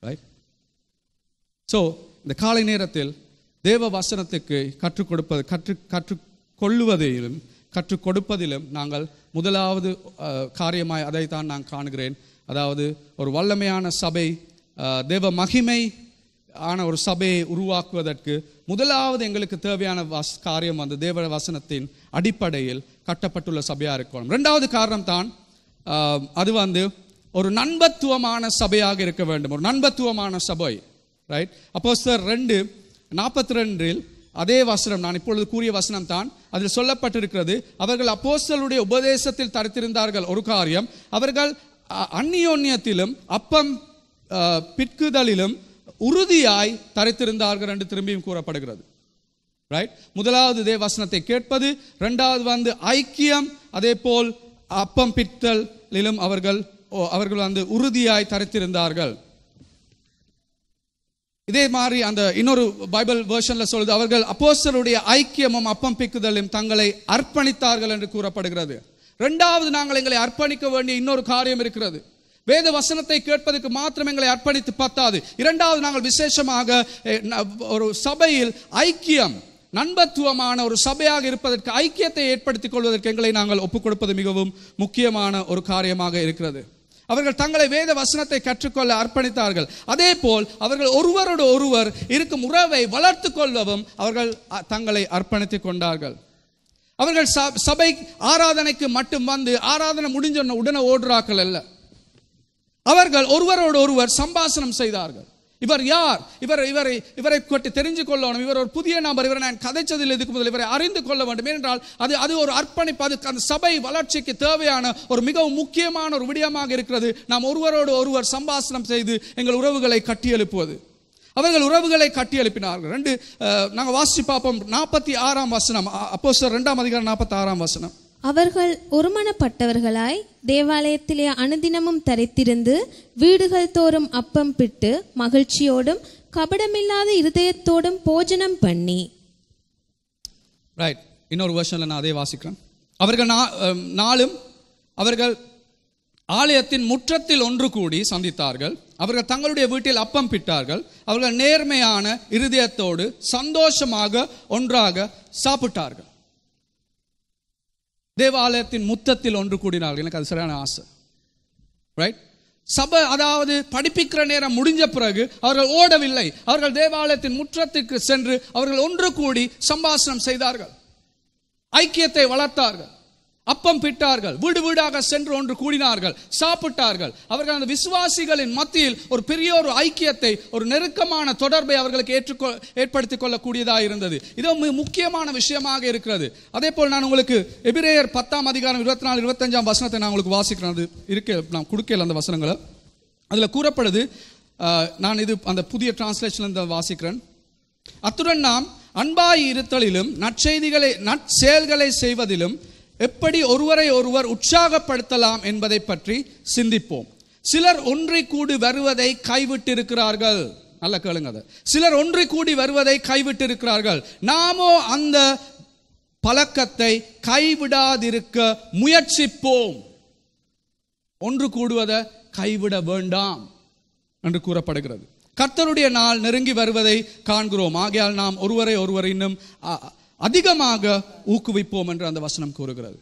ரைட் ஸோ இந்த காலை நேரத்தில் தேவ வசனத்துக்கு கற்றுக் கொடுப்பது கற்று கற்றுக் கொள்ளுவதிலும் கற்றுக் கொடுப்பதிலும் நாங்கள் முதலாவது காரியமாய் அதைத்தான் நான் காணுகிறேன் அதாவது ஒரு வல்லமையான சபை தேவ மகிமை ஆன ஒரு சபையை உருவாக்குவதற்கு முதலாவது எங்களுக்கு தேவையான வஸ் காரியம் அந்த தேவ வசனத்தின் அடிப்படையில் கட்டப்பட்டுள்ள சபையாக இருக்கணும் ரெண்டாவது காரணம் தான் அது வந்து ஒரு நண்பத்துவமான சபையாக இருக்க வேண்டும் ஒரு நண்பத்துவமான சபை ரைட் அப்போ சார் ரெண்டு நாற்பத்தி ரெண்டில் அதே வசனம் நான் இப்பொழுது கூறிய வசனம் தான் அதில் சொல்லப்பட்டிருக்கிறது அவர்கள் அப்போஸ்தலுடைய உபதேசத்தில் தடுத்திருந்தார்கள் ஒரு காரியம் அவர்கள் அந்நியோன்யத்திலும் அப்பம் பிற்குதலிலும் உறுதியாய் தரைத்திருந்தார்கள் என்று திரும்பியும் கூறப்படுகிறது ரைட் முதலாவது இதே வசனத்தை கேட்பது ரெண்டாவது வந்து ஐக்கியம் அதே போல் அப்பம் பித்தலிலும் அவர்கள் அவர்கள் வந்து உறுதியாய் தரைத்திருந்தார்கள் இதே மாதிரி அந்த இன்னொரு பைபிள் வேர்ஷன்ல சொல்லுது அவர்கள் அப்போஸ்டருடைய ஐக்கியமும் அப்பம் பிக்குதலும் தங்களை அர்ப்பணித்தார்கள் என்று கூறப்படுகிறது ரெண்டாவது நாங்கள் எங்களை அர்ப்பணிக்க வேண்டிய இன்னொரு காரியம் இருக்கிறது வேத வசனத்தை கேட்பதற்கு மாத்திரம் எங்களை அர்ப்பணித்து பத்தாது இரண்டாவது நாங்கள் விசேஷமாக ஒரு சபையில் ஐக்கியம் நண்பத்துவமான ஒரு சபையாக இருப்பதற்கு ஐக்கியத்தை ஏற்படுத்திக் கொள்வதற்கு எங்களை நாங்கள் ஒப்புக் கொடுப்பது மிகவும் முக்கியமான ஒரு காரியமாக இருக்கிறது அவர்கள் தங்களை வேத வசனத்தை கற்றுக்கொள்ள அர்ப்பணித்தார்கள் அதே போல் அவர்கள் ஒருவரோடு ஒருவர் இருக்கும் உறவை வளர்த்து கொள்ளவும் அவர்கள் தங்களை அர்ப்பணித்து கொண்டார்கள் அவர்கள் சபை ஆராதனைக்கு மட்டும் வந்து ஆராதனை முடிஞ்சொன்ன உடனே ஓடுறாக்கள் அல்ல அவர்கள் ஒருவரோடு ஒருவர் சம்பாஷணம் செய்தார்கள் இவர் யார் இவர் இவரை இவரை கொட்டி தெரிஞ்சு கொள்ளணும் இவர் ஒரு புதிய நபர் இவரை நான் கதைச்சதில் இதுக்கு முதல் இவரை அறிந்து கொள்ள வேண்டும் ஏனென்றால் அது அது ஒரு அர்ப்பணிப்பு அதுக்கு அந்த சபை வளர்ச்சிக்கு தேவையான ஒரு மிகவும் முக்கியமான ஒரு விடயமாக இருக்கிறது நாம் ஒருவரோடு ஒருவர் சம்பாஷணம் செய்து எங்கள் உறவுகளை கட்டியெழுப்புவது அவர்கள் உறவுகளை கட்டி எழுப்பினார்கள் ரெண்டு நாங்கள் வாசித்து பார்ப்போம் நாற்பத்தி ஆறாம் வசனம் அப்போ சார் ரெண்டாம் அதிகாரம் நாற்பத்தி ஆறாம் வசனம் அவர்கள் ஒருமனப்பட்டவர்களாய் தேவாலயத்திலே அனுதினமும் தரித்திருந்து வீடுகள் தோறும் அப்பம் பிட்டு மகிழ்ச்சியோடும் கபடமில்லாத இருதயத்தோடும் போஜனம் பண்ணி ரைட் இன்னொரு வருஷன்ல நான் அதே வாசிக்கிறேன் அவர்கள் நாளும் அவர்கள் ஆலயத்தின் முற்றத்தில் ஒன்று கூடி சந்தித்தார்கள் அவர்கள் தங்களுடைய வீட்டில் அப்பம் பிட்டார்கள் அவர்கள் நேர்மையான இருதயத்தோடு சந்தோஷமாக ஒன்றாக சாப்பிட்டார்கள் தேவாலயத்தின் முத்தத்தில் ஒன்று கூடினார்கள் எனக்கு அது சரியான ஆசை ரைட் சபை அதாவது படிப்பிக்கிற நேரம் முடிஞ்ச பிறகு அவர்கள் ஓடவில்லை அவர்கள் தேவாலயத்தின் முற்றத்திற்கு சென்று அவர்கள் ஒன்று கூடி சம்பாஷணம் செய்தார்கள் ஐக்கியத்தை வளர்த்தார்கள் அப்பம் பிட்டார்கள் வீடு வீடாக சென்று ஒன்று கூடினார்கள் சாப்பிட்டார்கள் அவர்கள் அந்த விசுவாசிகளின் மத்தியில் ஒரு பெரிய ஒரு ஐக்கியத்தை ஒரு நெருக்கமான தொடர்பை அவர்களுக்கு ஏற்றுக்கொள் ஏற்படுத்திக் கொள்ளக்கூடியதாக இருந்தது இது முக்கியமான விஷயமாக இருக்கிறது அதே போல் நான் உங்களுக்கு எபிரேயர் பத்தாம் அதிகாரம் இருபத்தி நாலு இருபத்தஞ்சாம் வசனத்தை நான் உங்களுக்கு வாசிக்கிறேன் அது இருக்க நான் கொடுக்கல அந்த வசனங்களை அதில் கூறப்படுது நான் இது அந்த புதிய டிரான்ஸ்லேஷன் வாசிக்கிறேன் அத்துடன் நாம் அன்பாய் இருத்தலிலும் நற்செய்திகளை நற்செயல்களை செய்வதிலும் எப்படி ஒருவரை ஒருவர் உற்சாகப்படுத்தலாம் என்பதை பற்றி சிந்திப்போம் சிலர் ஒன்றை கூடி வருவதை கைவிட்டிருக்கிறார்கள் நல்ல கேளுங்க அதை சிலர் ஒன்று கூடி வருவதை கைவிட்டிருக்கிறார்கள் நாமோ அந்த பழக்கத்தை கைவிடாதிருக்க முயற்சிப்போம் ஒன்று கூடுவதை கைவிட வேண்டாம் என்று கூறப்படுகிறது கர்த்தருடைய நாள் நெருங்கி வருவதை காண்கிறோம் ஆகையால் நாம் ஒருவரை ஒருவர் இன்னும் அதிகமாக ஊக்குவிப்போம் என்று அந்த வசனம் கூறுகிறது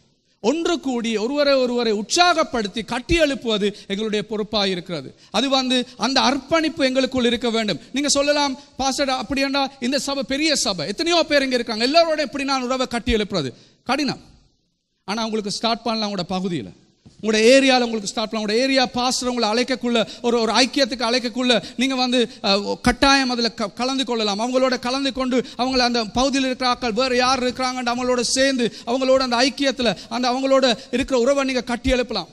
ஒன்று கூடி ஒருவரை ஒருவரை உற்சாகப்படுத்தி கட்டி எழுப்புவது எங்களுடைய பொறுப்பாக இருக்கிறது அது வந்து அந்த அர்ப்பணிப்பு எங்களுக்குள் இருக்க வேண்டும் நீங்கள் சொல்லலாம் பாஸ்டர் அப்படியாண்டா இந்த சபை பெரிய சபை எத்தனையோ பேர் இங்கே இருக்காங்க எல்லாரோட எப்படி நான் உறவை கட்டி எழுப்புறது கடினம் ஆனால் உங்களுக்கு ஸ்டார்ட் பண்ணலாம் உங்களோட பகுதியில் உங்களோட ஏரியாவில் உங்களுக்கு ஸ்டார்ட் பண்ணலாம் உங்களோட ஏரியா பாஸ்டர் உங்களை அழைக்கக்குள்ள ஒரு ஒரு ஐக்கியத்துக்கு அழைக்கக்குள்ள நீங்கள் வந்து கட்டாயம் அதில் க கலந்து கொள்ளலாம் அவங்களோட கலந்து கொண்டு அவங்கள அந்த பகுதியில் இருக்கிற ஆக்கள் வேறு யார் இருக்கிறாங்கன்ற அவங்களோட சேர்ந்து அவங்களோட அந்த ஐக்கியத்தில் அந்த அவங்களோட இருக்கிற உறவை நீங்கள் கட்டி எழுப்பலாம்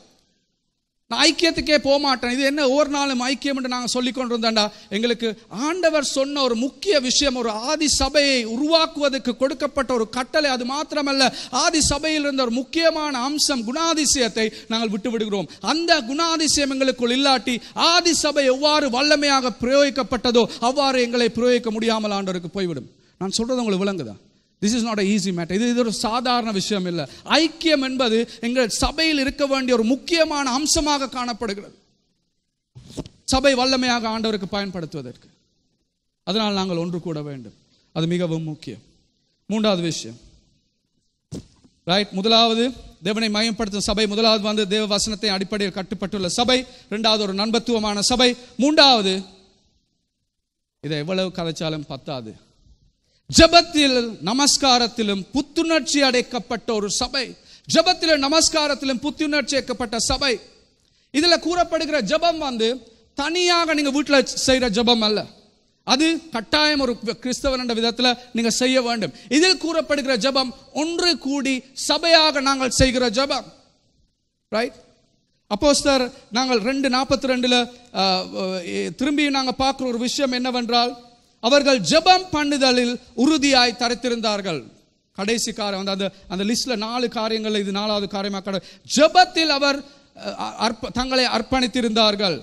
நான் ஐக்கியத்துக்கே போக மாட்டேன் இது என்ன ஒவ்வொரு நாளும் ஐக்கியம் என்று நாங்கள் சொல்லி கொண்டிருந்தேன்டா எங்களுக்கு ஆண்டவர் சொன்ன ஒரு முக்கிய விஷயம் ஒரு ஆதி சபையை உருவாக்குவதற்கு கொடுக்கப்பட்ட ஒரு கட்டளை அது மாத்திரமல்ல ஆதி சபையில் இருந்த ஒரு முக்கியமான அம்சம் குணாதிசயத்தை நாங்கள் விட்டு விடுகிறோம் அந்த குணாதிசயம் எங்களுக்குள் இல்லாட்டி ஆதி சபை எவ்வாறு வல்லமையாக பிரயோகிக்கப்பட்டதோ அவ்வாறு எங்களை பிரயோகிக்க முடியாமல் ஆண்டவருக்கு போய்விடும் நான் சொல்றது உங்களுக்கு விளங்குதான் this is not a easy matter இது இது ஒரு சாதாரண விஷயம் இல்லை ஐக்கியம் என்பது எங்கள் சபையில் இருக்க வேண்டிய ஒரு முக்கியமான அம்சமாக காணப்படுகிறது சபை வல்லமையாக ஆண்டவருக்கு பயன்படுத்துவதற்கு அதனால் நாங்கள் ஒன்று கூட வேண்டும் அது மிகவும் முக்கியம் மூன்றாவது விஷயம் ரைட் முதலாவது தேவனை மயப்படுத்தும் சபை முதலாவது வந்து தேவ வசனத்தை அடிப்படையில் கட்டுப்பட்டுள்ள சபை ரெண்டாவது ஒரு நண்பத்துவமான சபை மூன்றாவது இதை எவ்வளவு கதைச்சாலும் பத்தாது ஜபத்தில் நமஸ்காரத்திலும் புத்துணர்ச்சி அடைக்கப்பட்ட ஒரு சபை ஜபத்தில் நமஸ்காரத்திலும் புத்துணர்ச்சி அடைக்கப்பட்ட சபை இதில் கூறப்படுகிற ஜபம் வந்து தனியாக நீங்கள் வீட்டில் செய்கிற ஜபம் அல்ல அது கட்டாயம் ஒரு கிறிஸ்தவன் என்ற விதத்தில் நீங்கள் செய்ய வேண்டும் இதில் கூறப்படுகிற ஜபம் ஒன்று கூடி சபையாக நாங்கள் செய்கிற ஜபம் ரைட் சார் நாங்கள் ரெண்டு நாற்பத்தி ரெண்டில் திரும்பி நாங்கள் பார்க்குற ஒரு விஷயம் என்னவென்றால் அவர்கள் ஜெபம் பண்ணுதலில் உறுதியாய் தரித்திருந்தார்கள் கடைசி காரம் அந்த அந்த அந்த லிஸ்ட்டில் நாலு காரியங்கள் இது நாலாவது காரியமாக கடை ஜெபத்தில் அவர் அர்ப்ப தங்களை அர்ப்பணித்திருந்தார்கள்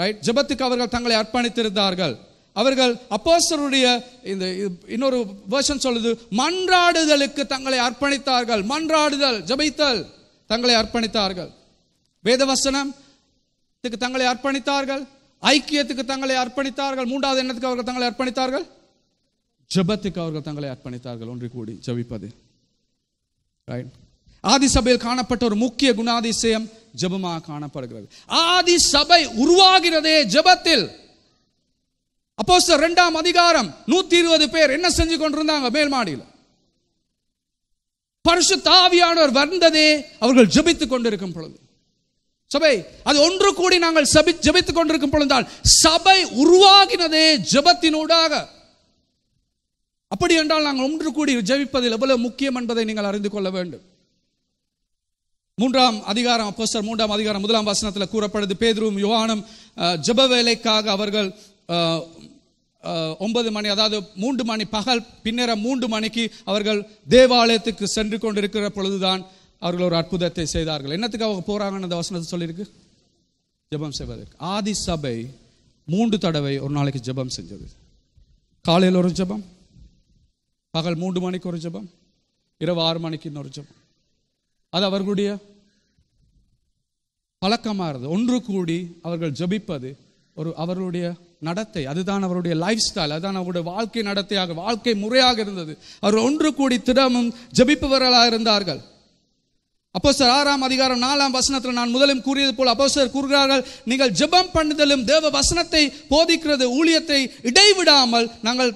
ரைட் ஜெபத்துக்கு அவர்கள் தங்களை அர்ப்பணித்திருந்தார்கள் அவர்கள் அப்போஸ்டருடைய இந்த இன்னொரு வேர்ஷன் சொல்லுது மன்றாடுதலுக்கு தங்களை அர்ப்பணித்தார்கள் மன்றாடுதல் ஜபித்தல் தங்களை அர்ப்பணித்தார்கள் வேதவசனம் தங்களை அர்ப்பணித்தார்கள் ஐக்கியத்துக்கு தங்களை அர்ப்பணித்தார்கள் மூன்றாவது எண்ணத்துக்கு அவர்கள் தங்களை அர்ப்பணித்தார்கள் ஜபத்துக்கு அவர்கள் தங்களை அர்ப்பணித்தார்கள் ஒன்று கூடி ஜபிப்பது ரைட் ஆதி சபையில் காணப்பட்ட ஒரு முக்கிய குணாதிசயம் ஜபமாக காணப்படுகிறது ஆதி சபை உருவாகிறதே ஜபத்தில் அப்போ இரண்டாம் ரெண்டாம் அதிகாரம் நூத்தி இருபது பேர் என்ன செஞ்சு கொண்டிருந்தாங்க மாடியில் பரிசு தாவியானவர் வந்ததே அவர்கள் ஜபித்துக் கொண்டிருக்கும் பொழுது சபை அது ஒன்று கூடி நாங்கள் சபி ஜபித்துக் கொண்டிருக்கும் பொழுதால் சபை உருவாகினதே ஜபத்தினூடாக அப்படி என்றால் நாங்கள் ஒன்று கூடி ஜபிப்பதில் எவ்வளவு முக்கியம் என்பதை நீங்கள் அறிந்து கொள்ள வேண்டும் மூன்றாம் அதிகாரம் அப்போஸ்டர் மூன்றாம் அதிகாரம் முதலாம் வசனத்தில் கூறப்படுது பேதரும் யுவானும் ஜப வேலைக்காக அவர்கள் ஒன்பது மணி அதாவது மூன்று மணி பகல் பின்னர மூன்று மணிக்கு அவர்கள் தேவாலயத்துக்கு சென்று கொண்டிருக்கிற பொழுதுதான் அவர்கள் ஒரு அற்புதத்தை செய்தார்கள் என்னத்துக்காக போகிறாங்கன்னு அந்த வசனத்தை சொல்லியிருக்கு ஜபம் செய்வதற்கு ஆதி சபை மூன்று தடவை ஒரு நாளைக்கு ஜபம் செஞ்சது காலையில் ஒரு ஜபம் பகல் மூன்று மணிக்கு ஒரு ஜபம் இரவு ஆறு மணிக்கு இன்னொரு ஜபம் அது அவர்களுடைய பழக்கமாக இருந்தது ஒன்று கூடி அவர்கள் ஜபிப்பது ஒரு அவர்களுடைய நடத்தை அதுதான் அவருடைய லைஃப் ஸ்டைல் அதுதான் அவருடைய வாழ்க்கை நடத்தையாக வாழ்க்கை முறையாக இருந்தது அவர் ஒன்று கூடி திடமும் ஜபிப்பவர்களாக இருந்தார்கள் சார் ஆறாம் அதிகாரம் நாலாம் வசனத்தில் நான் முதலும் கூறியது போல் சார் கூறுகிறார்கள் நீங்கள் ஜெபம் பண்ணுதலும் தேவ வசனத்தை போதிக்கிறது ஊழியத்தை இடைவிடாமல் நாங்கள்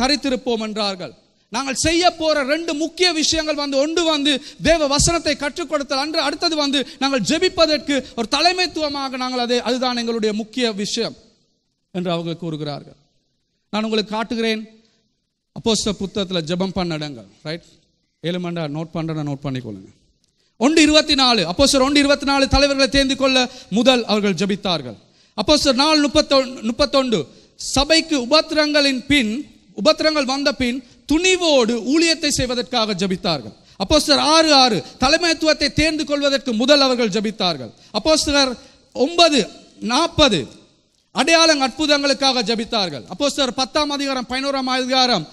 தரித்திருப்போம் என்றார்கள் நாங்கள் செய்ய போற ரெண்டு முக்கிய விஷயங்கள் வந்து ஒன்று வந்து தேவ வசனத்தை கற்றுக் கொடுத்தல் அன்று அடுத்தது வந்து நாங்கள் ஜெபிப்பதற்கு ஒரு தலைமைத்துவமாக நாங்கள் அதை அதுதான் எங்களுடைய முக்கிய விஷயம் என்று அவங்க கூறுகிறார்கள் நான் உங்களுக்கு காட்டுகிறேன் அப்போஸ்த புத்தகத்தில் ஜெபம் பண்ண இடங்கள் ரைட் ஏழு மண்டா நோட் பண்ணுறேன் நோட் பண்ணிக்கொள்ளுங்கள் ஒன்று இருபத்தி நாலு அப்போ சார் ஒன்று இருபத்தி நாலு தலைவர்களை தேர்ந்து கொள்ள முதல் அவர்கள் ஜபித்தார்கள் அப்போ சார் நாலு முப்பத்தொ முப்பத்தொண்டு சபைக்கு உபத்திரங்களின் பின் உபத்திரங்கள் வந்த பின் துணிவோடு ஊழியத்தை செய்வதற்காக ஜபித்தார்கள் அப்போ சார் ஆறு ஆறு தலைமைத்துவத்தை தேர்ந்து கொள்வதற்கு முதல் அவர்கள் ஜபித்தார்கள் அப்போ சார் ஒன்பது நாற்பது அடையாளம் அற்புதங்களுக்காக ஜபித்தார்கள் அப்போ சார் பத்தாம் அதிகாரம் பதினோராம் அதிகாரம்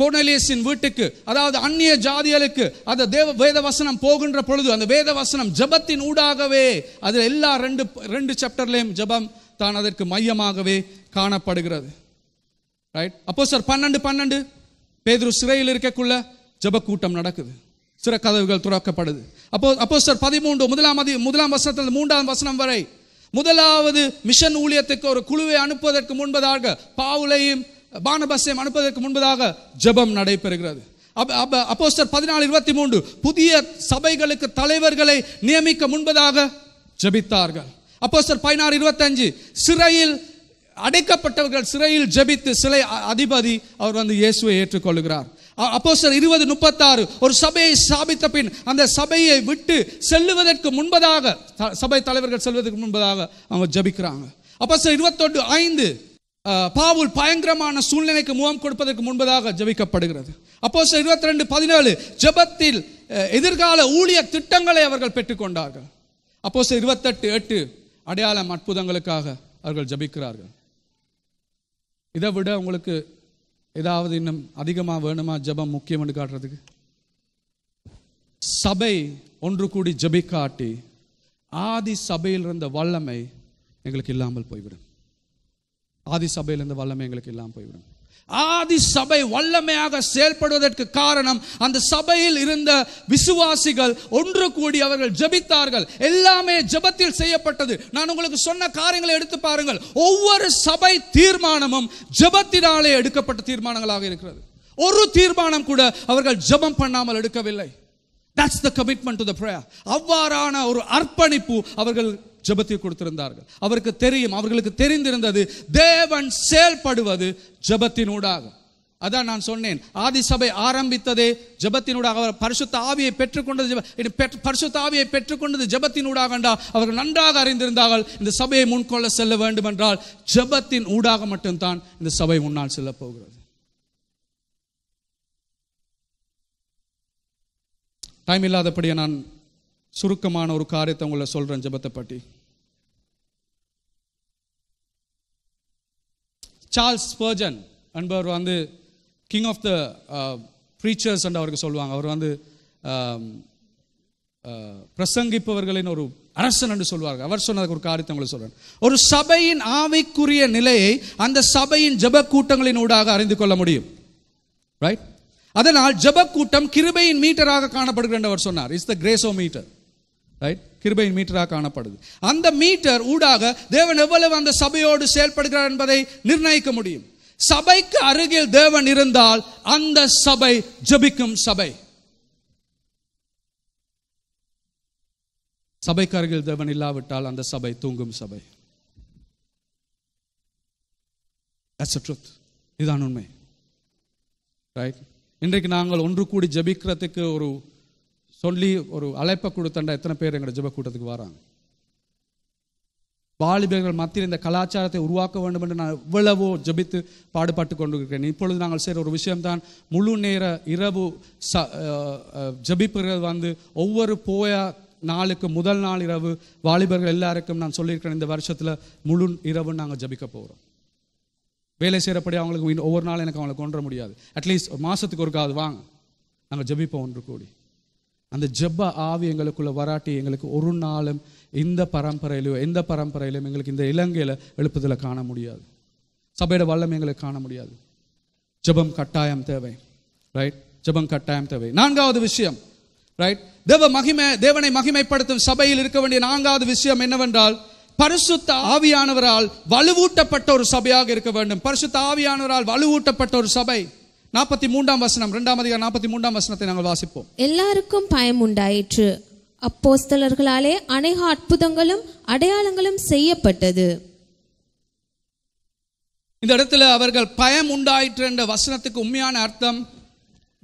கோனலேசின் வீட்டுக்கு அதாவது அந்நிய ஜாதிகளுக்கு அந்த தேவ வேத வசனம் போகின்ற பொழுது அந்த வேத வசனம் ஜபத்தின் ஊடாகவே அது எல்லா ரெண்டு ரெண்டு சாப்டர்லேயும் ஜபம் தான் அதற்கு மையமாகவே காணப்படுகிறது ரைட் அப்போ சார் பன்னெண்டு பன்னெண்டு பேதுரு சிறையில் இருக்கக்குள்ள ஜப கூட்டம் நடக்குது சிற கதவுகள் துறக்கப்படுது அப்போ அப்போ சார் பதிமூன்று முதலாம் அதி முதலாம் வசனத்தில் மூன்றாம் வசனம் வரை முதலாவது மிஷன் ஊழியத்துக்கு ஒரு குழுவை அனுப்புவதற்கு முன்பதாக பாவுலையும் பானபஸ்யம் அனுப்பதற்கு முன்பதாக ஜபம் நடைபெறுகிறது அப்போஸ்டர் பதினாலு இருபத்தி மூன்று புதிய சபைகளுக்கு தலைவர்களை நியமிக்க முன்பதாக ஜபித்தார்கள் அப்போஸ்டர் பதினாறு இருபத்தஞ்சு சிறையில் அடைக்கப்பட்டவர்கள் சிறையில் ஜபித்து சிலை அதிபதி அவர் வந்து இயேசுவை ஏற்றுக்கொள்கிறார் அப்போஸ்டர் இருபது முப்பத்தாறு ஒரு சபையை சாபித்த பின் அந்த சபையை விட்டு செல்லுவதற்கு முன்பதாக சபை தலைவர்கள் செல்வதற்கு முன்பதாக அவங்க ஜபிக்கிறாங்க அப்போஸ்டர் இருபத்தொன்று ஐந்து பாவுல் பயங்கரமான சூழ்நிலைக்கு முகம் கொடுப்பதற்கு முன்பதாக ஜபிக்கப்படுகிறது அப்போ இருபத்தி ரெண்டு பதினேழு ஜபத்தில் எதிர்கால ஊழிய திட்டங்களை அவர்கள் பெற்றுக்கொண்டார்கள் அப்போ இருபத்தெட்டு எட்டு அடையாளம் அற்புதங்களுக்காக அவர்கள் ஜபிக்கிறார்கள் இதை விட உங்களுக்கு ஏதாவது இன்னும் அதிகமாக வேணுமா ஜபம் என்று காட்டுறதுக்கு சபை ஒன்று கூடி ஜபிக்காட்டி ஆதி சபையில் இருந்த வல்லமை எங்களுக்கு இல்லாமல் போய்விடும் ஆதி சபையிலிருந்து வல்லமை எங்களுக்கு இல்லாமல் போய்விடும் ஆதி சபை வல்லமையாக செயல்படுவதற்கு காரணம் அந்த சபையில் இருந்த விசுவாசிகள் ஒன்று கூடி அவர்கள் ஜபித்தார்கள் எல்லாமே ஜபத்தில் செய்யப்பட்டது நான் உங்களுக்கு சொன்ன காரியங்களை எடுத்து பாருங்கள் ஒவ்வொரு சபை தீர்மானமும் ஜபத்தினாலே எடுக்கப்பட்ட தீர்மானங்களாக இருக்கிறது ஒரு தீர்மானம் கூட அவர்கள் ஜபம் பண்ணாமல் எடுக்கவில்லை that's the commitment to the prayer அவ்வாறான ஒரு அர்ப்பணிப்பு அவர்கள் ஜபத்தை கொடுத்திருந்தார்கள் அவருக்கு தெரியும் அவர்களுக்கு தெரிந்திருந்தது தேவன் செயல்படுவது ஜபத்தினூடாக அதான் நான் சொன்னேன் ஆதி சபை ஆரம்பித்ததே ஜபத்தினூடாக அவர் பரிசுத்த ஆவியை பெற்றுக்கொண்டது பரிசுத்த ஆவியை பெற்றுக்கொண்டது ஜபத்தினூடாக என்றால் அவர்கள் நன்றாக அறிந்திருந்தார்கள் இந்த சபையை முன்கொள்ள செல்ல வேண்டும் என்றால் ஜபத்தின் ஊடாக மட்டும்தான் இந்த சபை முன்னால் செல்ல போகிறது டைம் இல்லாதபடியே நான் சுருக்கமான ஒரு காரியத்தை உங்களை சொல்கிறேன் ஜபத்தை பற்றி சார்ல்ஸ் ஸ்பர்ஜன் என்பவர் வந்து king of the preachers and அவருக்கு சொல்லுவாங்க அவர் வந்து um, uh, பிரசங்கிப்பவர்களின் ஒரு அரசன் என்று சொல்வார்கள் அவர் சொன்னதுக்கு ஒரு காரியத்தை உங்களை சொல்றேன் ஒரு சபையின் ஆவிக்குரிய நிலையை அந்த சபையின் ஜப கூட்டங்களின் ஊடாக அறிந்து கொள்ள முடியும் ரைட் அதனால் ஜப கூட்டம் கிருபையின் மீட்டராக காணப்படுகிறேன் அவர் சொன்னார் is the grace o meter right கிருபையின் மீட்டராக காணப்படுது அந்த மீட்டர் ஊடாக தேவன் எவ்வளவு அந்த சபையோடு செயல்படுகிறார் என்பதை நிர்ணயிக்க முடியும் சபைக்கு அருகில் தேவன் இருந்தால் அந்த சபை ஜபிக்கும் சபை சபைக்கு அருகில் தேவன் இல்லாவிட்டால் அந்த சபை தூங்கும் சபை இதுதான் உண்மை ரைட் இன்றைக்கு நாங்கள் ஒன்று கூடி ஜபிக்கிறதுக்கு ஒரு சொல்லி ஒரு அழைப்பை கொடுத்தண்டா எத்தனை பேர் எங்களோட ஜெப கூட்டத்துக்கு வராங்க வாலிபர்கள் மத்தியில் இந்த கலாச்சாரத்தை உருவாக்க வேண்டும் என்று நான் இவ்வளவோ ஜபித்து பாடுபட்டு கொண்டு இருக்கிறேன் இப்பொழுது நாங்கள் செய்கிற ஒரு விஷயம்தான் முழு நேர இரவு ச ஜபிப்புகள் வந்து ஒவ்வொரு போய நாளுக்கு முதல் நாள் இரவு வாலிபர்கள் எல்லாருக்கும் நான் சொல்லியிருக்கிறேன் இந்த வருஷத்தில் முழு இரவு நாங்கள் ஜபிக்க போகிறோம் வேலை செய்கிறப்படி அவங்களுக்கு ஒவ்வொரு நாளும் எனக்கு அவங்களை கொண்டுற முடியாது அட்லீஸ்ட் மாதத்துக்கு ஒருக்காவது வாங்க நாங்கள் ஜபிப்போம் ஒன்று கூடி அந்த ஜப்ப ஆவி எங்களுக்குள்ள வராட்டி எங்களுக்கு ஒரு நாளும் இந்த பரம்பரையிலையோ எந்த பரம்பரையிலும் எங்களுக்கு இந்த இலங்கையில் எழுப்புதலை காண முடியாது சபையோட வல்லம் எங்களுக்கு காண முடியாது ஜபம் கட்டாயம் தேவை ரைட் ஜபம் கட்டாயம் தேவை நான்காவது விஷயம் ரைட் தேவ மகிமை தேவனை மகிமைப்படுத்தும் சபையில் இருக்க வேண்டிய நான்காவது விஷயம் என்னவென்றால் பரிசுத்த ஆவியானவரால் வலுவூட்டப்பட்ட ஒரு சபையாக இருக்க வேண்டும் பரிசுத்த ஆவியானவரால் வலுவூட்டப்பட்ட ஒரு சபை நாற்பத்தி மூன்றாம் வசனம் ரெண்டாம் அதிகாரம் நாற்பத்தி மூன்றாம் வசனத்தை நாங்கள் வாசிப்போம் எல்லாருக்கும் பயம் உண்டாயிற்று அப்போஸ்தலர்களாலே அநேக அற்புதங்களும் அடையாளங்களும் செய்யப்பட்டது இந்த இடத்துல அவர்கள் பயம் உண்டாயிற்று என்ற வசனத்துக்கு உண்மையான அர்த்தம்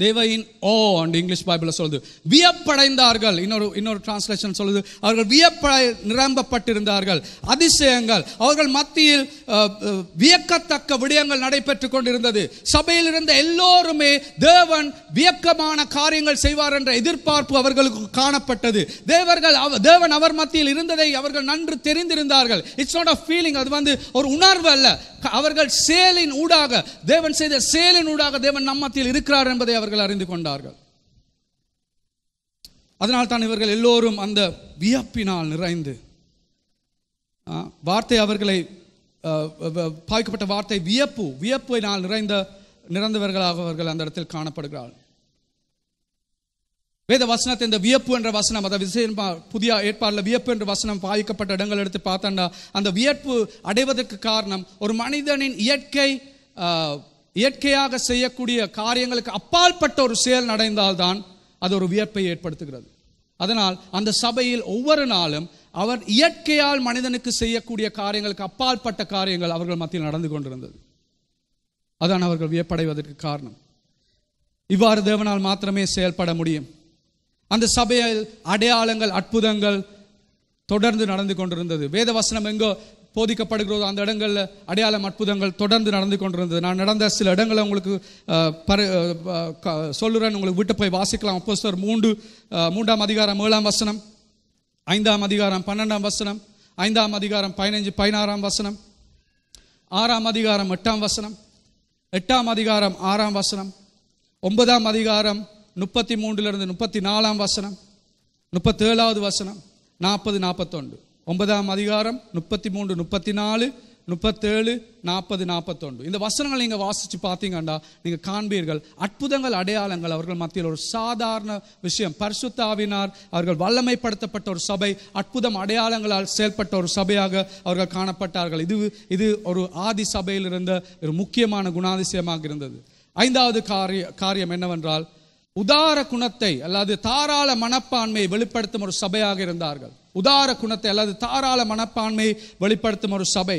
தேவர் ஓ அண்ட் இங்கிலீஷ் பைபிளில் சொல்லுது வியப்படைந்தார்கள் இன்னொரு இன்னொரு டிரான்ஸ்லேஷன் சொல்லுது அவர்கள் வியப்படை நிரம்பப்பட்டிருந்தார்கள் அதிசயங்கள் அவர்கள் மத்தியில் வியக்கத்தக்க விடயங்கள் நடைபெற்று கொண்டிருந்தது சபையில் இருந்த எல்லோருமே தேவன் வியக்கமான காரியங்கள் செய்வார் என்ற எதிர்பார்ப்பு அவர்களுக்கு காணப்பட்டது தேவர்கள் தேவன் அவர் மத்தியில் இருந்ததை அவர்கள் நன்று தெரிந்திருந்தார்கள் இட்ஸ் நாட் அ ஃபீலிங் அது வந்து ஒரு உணர்வு அல்ல அவர்கள் செயலின் ஊடாக தேவன் செய்த செயலின் ஊடாக தேவன் நம்மத்தில் இருக்கிறார் என்பதை அவர் அவர்கள் அறிந்து கொண்டார்கள் அதனால் தான் இவர்கள் எல்லோரும் அந்த வியப்பினால் நிறைந்து வார்த்தை அவர்களை பாய்க்கப்பட்ட வார்த்தை வியப்பு வியப்பினால் நிறைந்த நிறந்தவர்களாக அவர்கள் அந்த இடத்தில் காணப்படுகிறார்கள் வேத வசனத்தை இந்த வியப்பு என்ற வசனம் அதை விசேஷமா புதிய ஏற்பாடுல வியப்பு என்ற வசனம் பாதிக்கப்பட்ட இடங்கள் எடுத்து பார்த்தோன்னா அந்த வியப்பு அடைவதற்கு காரணம் ஒரு மனிதனின் இயற்கை இயற்கையாக செய்யக்கூடிய காரியங்களுக்கு அப்பாற்பட்ட ஒரு செயல் நடந்தால்தான் அது ஒரு வியப்பை ஏற்படுத்துகிறது அதனால் அந்த சபையில் ஒவ்வொரு நாளும் அவர் இயற்கையால் மனிதனுக்கு செய்யக்கூடிய காரியங்களுக்கு அப்பாற்பட்ட காரியங்கள் அவர்கள் மத்தியில் நடந்து கொண்டிருந்தது அதான் அவர்கள் வியப்படைவதற்கு காரணம் இவ்வாறு தேவனால் மாத்திரமே செயல்பட முடியும் அந்த சபையில் அடையாளங்கள் அற்புதங்கள் தொடர்ந்து நடந்து கொண்டிருந்தது வேத வசனம் எங்கோ போதிக்கப்படுகிறதோ அந்த இடங்களில் அடையாளம் அற்புதங்கள் தொடர்ந்து நடந்து கொண்டிருந்தது நான் நடந்த சில இடங்களை உங்களுக்கு பரு சொல்லுறேன் உங்களுக்கு வீட்டு போய் வாசிக்கலாம் அப்போ சார் மூன்று மூன்றாம் அதிகாரம் ஏழாம் வசனம் ஐந்தாம் அதிகாரம் பன்னெண்டாம் வசனம் ஐந்தாம் அதிகாரம் பதினைஞ்சு பதினாறாம் வசனம் ஆறாம் அதிகாரம் எட்டாம் வசனம் எட்டாம் அதிகாரம் ஆறாம் வசனம் ஒன்பதாம் அதிகாரம் முப்பத்தி மூன்றிலிருந்து முப்பத்தி நாலாம் வசனம் முப்பத்தேழாவது வசனம் நாற்பது நாற்பத்தொன்று ஒன்பதாம் அதிகாரம் முப்பத்தி மூன்று முப்பத்தி நாலு முப்பத்தேழு நாற்பது நாற்பத்தொன்று இந்த வசனங்கள் நீங்கள் வாசித்து பார்த்தீங்கன்னா நீங்கள் காண்பீர்கள் அற்புதங்கள் அடையாளங்கள் அவர்கள் மத்தியில் ஒரு சாதாரண விஷயம் பரிசுத்தாவினார் அவர்கள் வல்லமைப்படுத்தப்பட்ட ஒரு சபை அற்புதம் அடையாளங்களால் செயல்பட்ட ஒரு சபையாக அவர்கள் காணப்பட்டார்கள் இது இது ஒரு ஆதி சபையில் இருந்த ஒரு முக்கியமான குணாதிசயமாக இருந்தது ஐந்தாவது காரிய காரியம் என்னவென்றால் உதார குணத்தை அல்லது தாராள மனப்பான்மையை வெளிப்படுத்தும் ஒரு சபையாக இருந்தார்கள் உதார குணத்தை அல்லது தாராள மனப்பான்மை வெளிப்படுத்தும் ஒரு சபை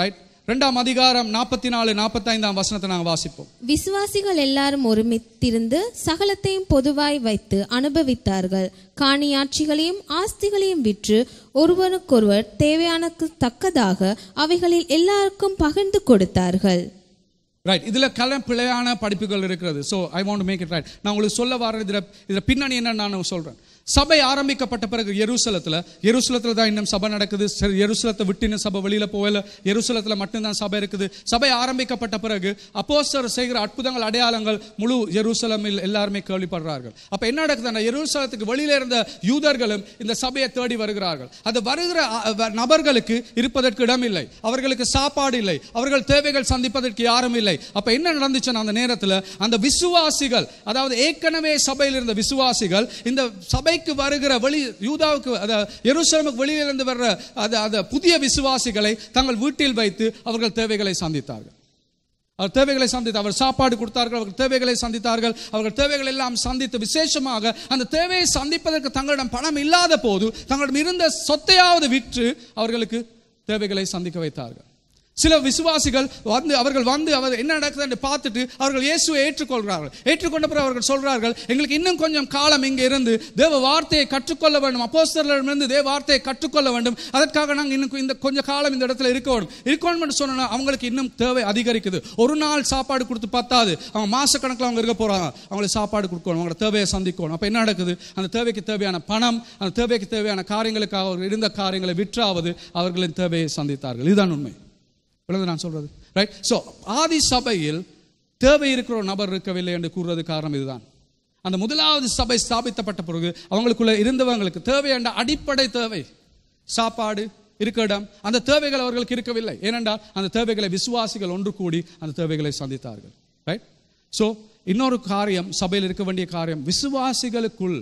ரைட் ரெண்டாம் அதிகாரம் நாற்பத்தி நாலு நாற்பத்தைந்தாம் வசனத்தை நாங்கள் வாசிப்போம் விசுவாசிகள் எல்லாரும் ஒருமித்திருந்து சகலத்தையும் பொதுவாய் வைத்து அனுபவித்தார்கள் காணியாட்சிகளையும் ஆஸ்திகளையும் விற்று ஒருவனுக்கொருவர் தேவையானக்கு தக்கதாக அவைகளில் எல்லாருக்கும் பகிர்ந்து கொடுத்தார்கள் ரைட் இதில் கல பிழையான படிப்புகள் இருக்கிறது so I want make it right நான் உங்களுக்கு சொல்ல வர இதில் இதில் பின்னணி என்ன நான் சொல்கிறேன் சபை ஆரம்பிக்கப்பட்ட பிறகு எருசலத்தில் எருசலத்தில் தான் இன்னும் சபை நடக்குது எருசலத்தை விட்டு இன்னும் சபை வெளியில் போகல எருசலத்தில் மட்டும்தான் சபை இருக்குது சபை ஆரம்பிக்கப்பட்ட பிறகு அப்போஸ்டர் செய்கிற அற்புதங்கள் அடையாளங்கள் முழு எருசலமில் எல்லாருமே கேள்விப்படுறார்கள் அப்போ என்ன நடக்குதுன்னா எருசலத்துக்கு வெளியில இருந்த யூதர்களும் இந்த சபையை தேடி வருகிறார்கள் அது வருகிற நபர்களுக்கு இருப்பதற்கு இடம் இல்லை அவர்களுக்கு சாப்பாடு இல்லை அவர்கள் தேவைகள் சந்திப்பதற்கு யாரும் இல்லை அப்போ என்ன நடந்துச்சுன்னா அந்த நேரத்தில் அந்த விசுவாசிகள் அதாவது ஏற்கனவே சபையில் இருந்த விசுவாசிகள் இந்த சபை சபைக்கு வருகிற வெளி யூதாவுக்கு எருசலமுக்கு வெளியிலிருந்து வர்ற அதை அதை புதிய விசுவாசிகளை தங்கள் வீட்டில் வைத்து அவர்கள் தேவைகளை சந்தித்தார்கள் அவர் தேவைகளை சந்தித்து அவர் சாப்பாடு கொடுத்தார்கள் அவர்கள் தேவைகளை சந்தித்தார்கள் அவர்கள் தேவைகள் எல்லாம் சந்தித்து விசேஷமாக அந்த தேவையை சந்திப்பதற்கு தங்களிடம் பணம் இல்லாத போது தங்களிடம் இருந்த சொத்தையாவது விற்று அவர்களுக்கு தேவைகளை சந்திக்க வைத்தார்கள் சில விசுவாசிகள் வந்து அவர்கள் வந்து அவர் என்ன நடக்குது பார்த்துட்டு அவர்கள் இயேசுவை ஏற்றுக்கொள்கிறார்கள் ஏற்றுக்கொண்ட பிறகு அவர்கள் சொல்கிறார்கள் எங்களுக்கு இன்னும் கொஞ்சம் காலம் இங்கே இருந்து தேவ வார்த்தையை கற்றுக்கொள்ள வேண்டும் அப்போஸ்தர்களிடமிருந்து தேவ வார்த்தையை கற்றுக்கொள்ள வேண்டும் அதற்காக நாங்கள் இன்னும் இந்த கொஞ்சம் காலம் இந்த இடத்துல இருக்க வேண்டும் இருக்கணும் என்று சொன்னால் அவங்களுக்கு இன்னும் தேவை அதிகரிக்குது ஒரு நாள் சாப்பாடு கொடுத்து பத்தாது அவங்க மாசக்கணக்கில் அவங்க இருக்க போகிறாங்க அவங்களுக்கு சாப்பாடு கொடுக்கணும் அவங்களோட தேவையை சந்திக்கணும் அப்போ என்ன நடக்குது அந்த தேவைக்கு தேவையான பணம் அந்த தேவைக்கு தேவையான காரியங்களுக்காக அவர்கள் இருந்த காரியங்களை விற்றாவது அவர்களின் தேவையை சந்தித்தார்கள் இதுதான் உண்மை விளங்கு நான் சொல்றது ரைட் ஸோ ஆதி சபையில் தேவை இருக்கிற நபர் இருக்கவில்லை என்று கூறுறது காரணம் இதுதான் அந்த முதலாவது சபை ஸ்தாபித்தப்பட்ட பிறகு அவங்களுக்குள்ள இருந்தவங்களுக்கு தேவை என்ற அடிப்படை தேவை சாப்பாடு இருக்க இடம் அந்த தேவைகள் அவர்களுக்கு இருக்கவில்லை ஏனென்றால் அந்த தேவைகளை விசுவாசிகள் ஒன்று கூடி அந்த தேவைகளை சந்தித்தார்கள் ரைட் ஸோ இன்னொரு காரியம் சபையில் இருக்க வேண்டிய காரியம் விசுவாசிகளுக்குள்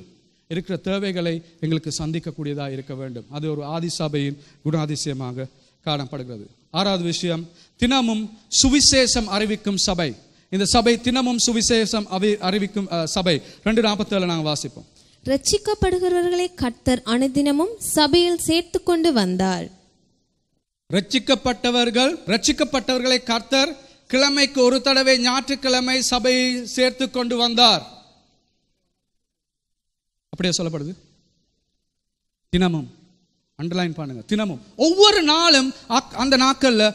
இருக்கிற தேவைகளை எங்களுக்கு சந்திக்கக்கூடியதாக இருக்க வேண்டும் அது ஒரு ஆதி சபையின் குணாதிசயமாக காணப்படுகிறது ஆறாவது விஷயம் தினமும் சுவிசேஷம் அறிவிக்கும் சபை இந்த சபை தினமும் சுவிசேஷம் அறிவிக்கும் சபை ரெண்டு நாற்பத்தேழு நாங்கள் வாசிப்போம் ரட்சிக்கப்படுகிறவர்களை கர்த்தர் அனுதினமும் சபையில் சேர்த்து கொண்டு வந்தார் ரட்சிக்கப்பட்டவர்கள் ரட்சிக்கப்பட்டவர்களை கர்த்தர் கிழமைக்கு ஒரு தடவை ஞாயிற்றுக்கிழமை சபையை சேர்த்து கொண்டு வந்தார் அப்படியே சொல்லப்படுது தினமும் அண்டர்லைன் பண்ணுங்க தினமும் ஒவ்வொரு நாளும் அந்த நாட்களில்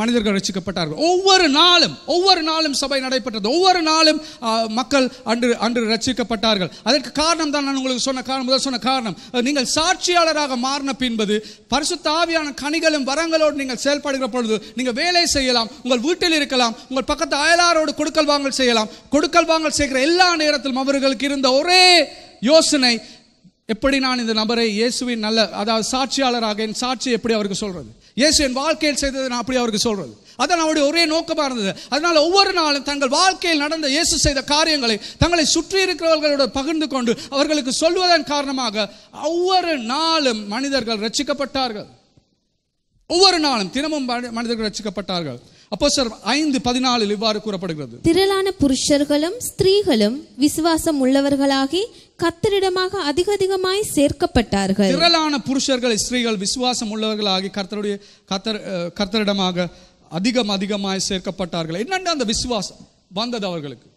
மனிதர்கள் ரசிக்கப்பட்டார்கள் ஒவ்வொரு நாளும் ஒவ்வொரு நாளும் சபை நடைபெற்றது ஒவ்வொரு நாளும் மக்கள் அன்று அன்று ரசிக்கப்பட்டார்கள் அதற்கு காரணம் தான் நான் உங்களுக்கு சொன்ன காரணம் முதல் சொன்ன காரணம் நீங்கள் சாட்சியாளராக மாறின பின்பது பரிசு தாவியான கனிகளும் வரங்களோடு நீங்கள் செயல்படுகிற பொழுது நீங்கள் வேலை செய்யலாம் உங்கள் வீட்டில் இருக்கலாம் உங்கள் பக்கத்து அயலாரோடு கொடுக்கல் வாங்கல் செய்யலாம் கொடுக்கல் வாங்கல் செய்கிற எல்லா நேரத்திலும் அவர்களுக்கு இருந்த ஒரே யோசனை எப்படி நான் இந்த நபரை இயேசுவின் நல்ல அதாவது சாட்சியாளராக என் சாட்சி எப்படி அவருக்கு சொல்றது இயேசு என் வாழ்க்கையில் செய்தது நான் அப்படி அவருக்கு சொல்றது அதான் அவருடைய ஒரே நோக்கமாக இருந்தது அதனால ஒவ்வொரு நாளும் தங்கள் வாழ்க்கையில் நடந்த இயேசு செய்த காரியங்களை தங்களை சுற்றி இருக்கிறவர்களோட பகிர்ந்து கொண்டு அவர்களுக்கு சொல்வதன் காரணமாக ஒவ்வொரு நாளும் மனிதர்கள் ரச்சிக்கப்பட்டார்கள் ஒவ்வொரு நாளும் தினமும் மனிதர்கள் ரச்சிக்கப்பட்டார்கள் அப்போ சார் ஐந்து பதினாலில் இவ்வாறு கூறப்படுகிறது திரளான புருஷர்களும் ஸ்திரீகளும் விசுவாசம் உள்ளவர்களாகி கர்த்தரிடமாக அதிக அதிகமாய் சேர்க்கப்பட்டார்கள் திரளான புருஷர்கள் ஸ்திரீகள் விசுவாசம் உள்ளவர்களாகி கர்த்தருடைய கர்த்தர் கர்த்தரிடமாக அதிகம் அதிகமாய் சேர்க்கப்பட்டார்கள் என்னென்ன அந்த விசுவாசம் வந்தது அவர்களுக்கு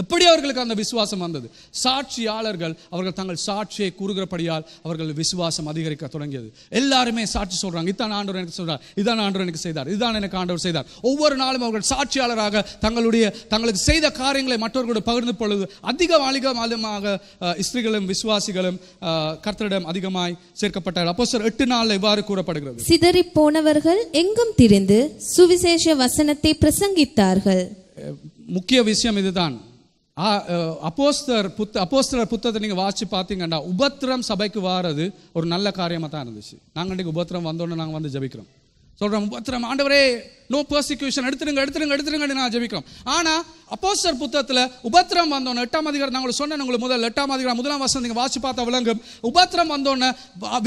எப்படி அவர்களுக்கு அந்த விசுவாசம் வந்தது சாட்சியாளர்கள் அவர்கள் தங்கள் சாட்சியை கூறுகிறபடியால் அவர்கள் விசுவாசம் அதிகரிக்க தொடங்கியது எல்லாருமே சாட்சி சொல்றாங்க இதான் ஆண்டவர் எனக்கு சொல்றார் இதான் ஆண்டவர் எனக்கு செய்தார் இதான் எனக்கு ஆண்டவர் செய்தார் ஒவ்வொரு நாளும் அவர்கள் சாட்சியாளராக தங்களுடைய தங்களுக்கு செய்த காரியங்களை மற்றவர்களோடு பகிர்ந்து பொழுது அதிக மாதமாக ஸ்திரீகளும் விசுவாசிகளும் கர்த்தரிடம் அதிகமாய் சேர்க்கப்பட்டார் அப்போ சார் எட்டு நாள் இவ்வாறு கூறப்படுகிறது சிதறி போனவர்கள் எங்கும் திரிந்து சுவிசேஷ வசனத்தை பிரசங்கித்தார்கள் முக்கிய விஷயம் இதுதான் அப்போஸ்தர் புத்த அப்போஸ்தர் புத்தகத்தை நீங்கள் வாசித்து பார்த்தீங்கன்னா உபத்திரம் சபைக்கு வாரது ஒரு நல்ல காரியமாக தான் இருந்துச்சு நாங்கள் இன்றைக்கு உபத்திரம் வந்தோடனே நாங்கள் வந்து ஜபிக்கிறோம் சொல்கிறோம் உபத்திரம் ஆண்டவரே நோ பர்சிக்யூஷன் எடுத்துருங்க எடுத்துருங்க எடுத்துருங்கன்னு நான் ஜபிக்கிறோம் ஆனால் அப்போஸ்தர் புத்தகத்தில் உபத்திரம் வந்தோன்னே எட்டாம் அதிகாரம் நாங்கள் சொன்னேன் உங்களுக்கு முதல் எட்டாம் அதிகாரம் முதலாம் வருஷம் நீங்கள் வாசி பார்த்தா விளங்கும் உபத்திரம் வந்தோன்னே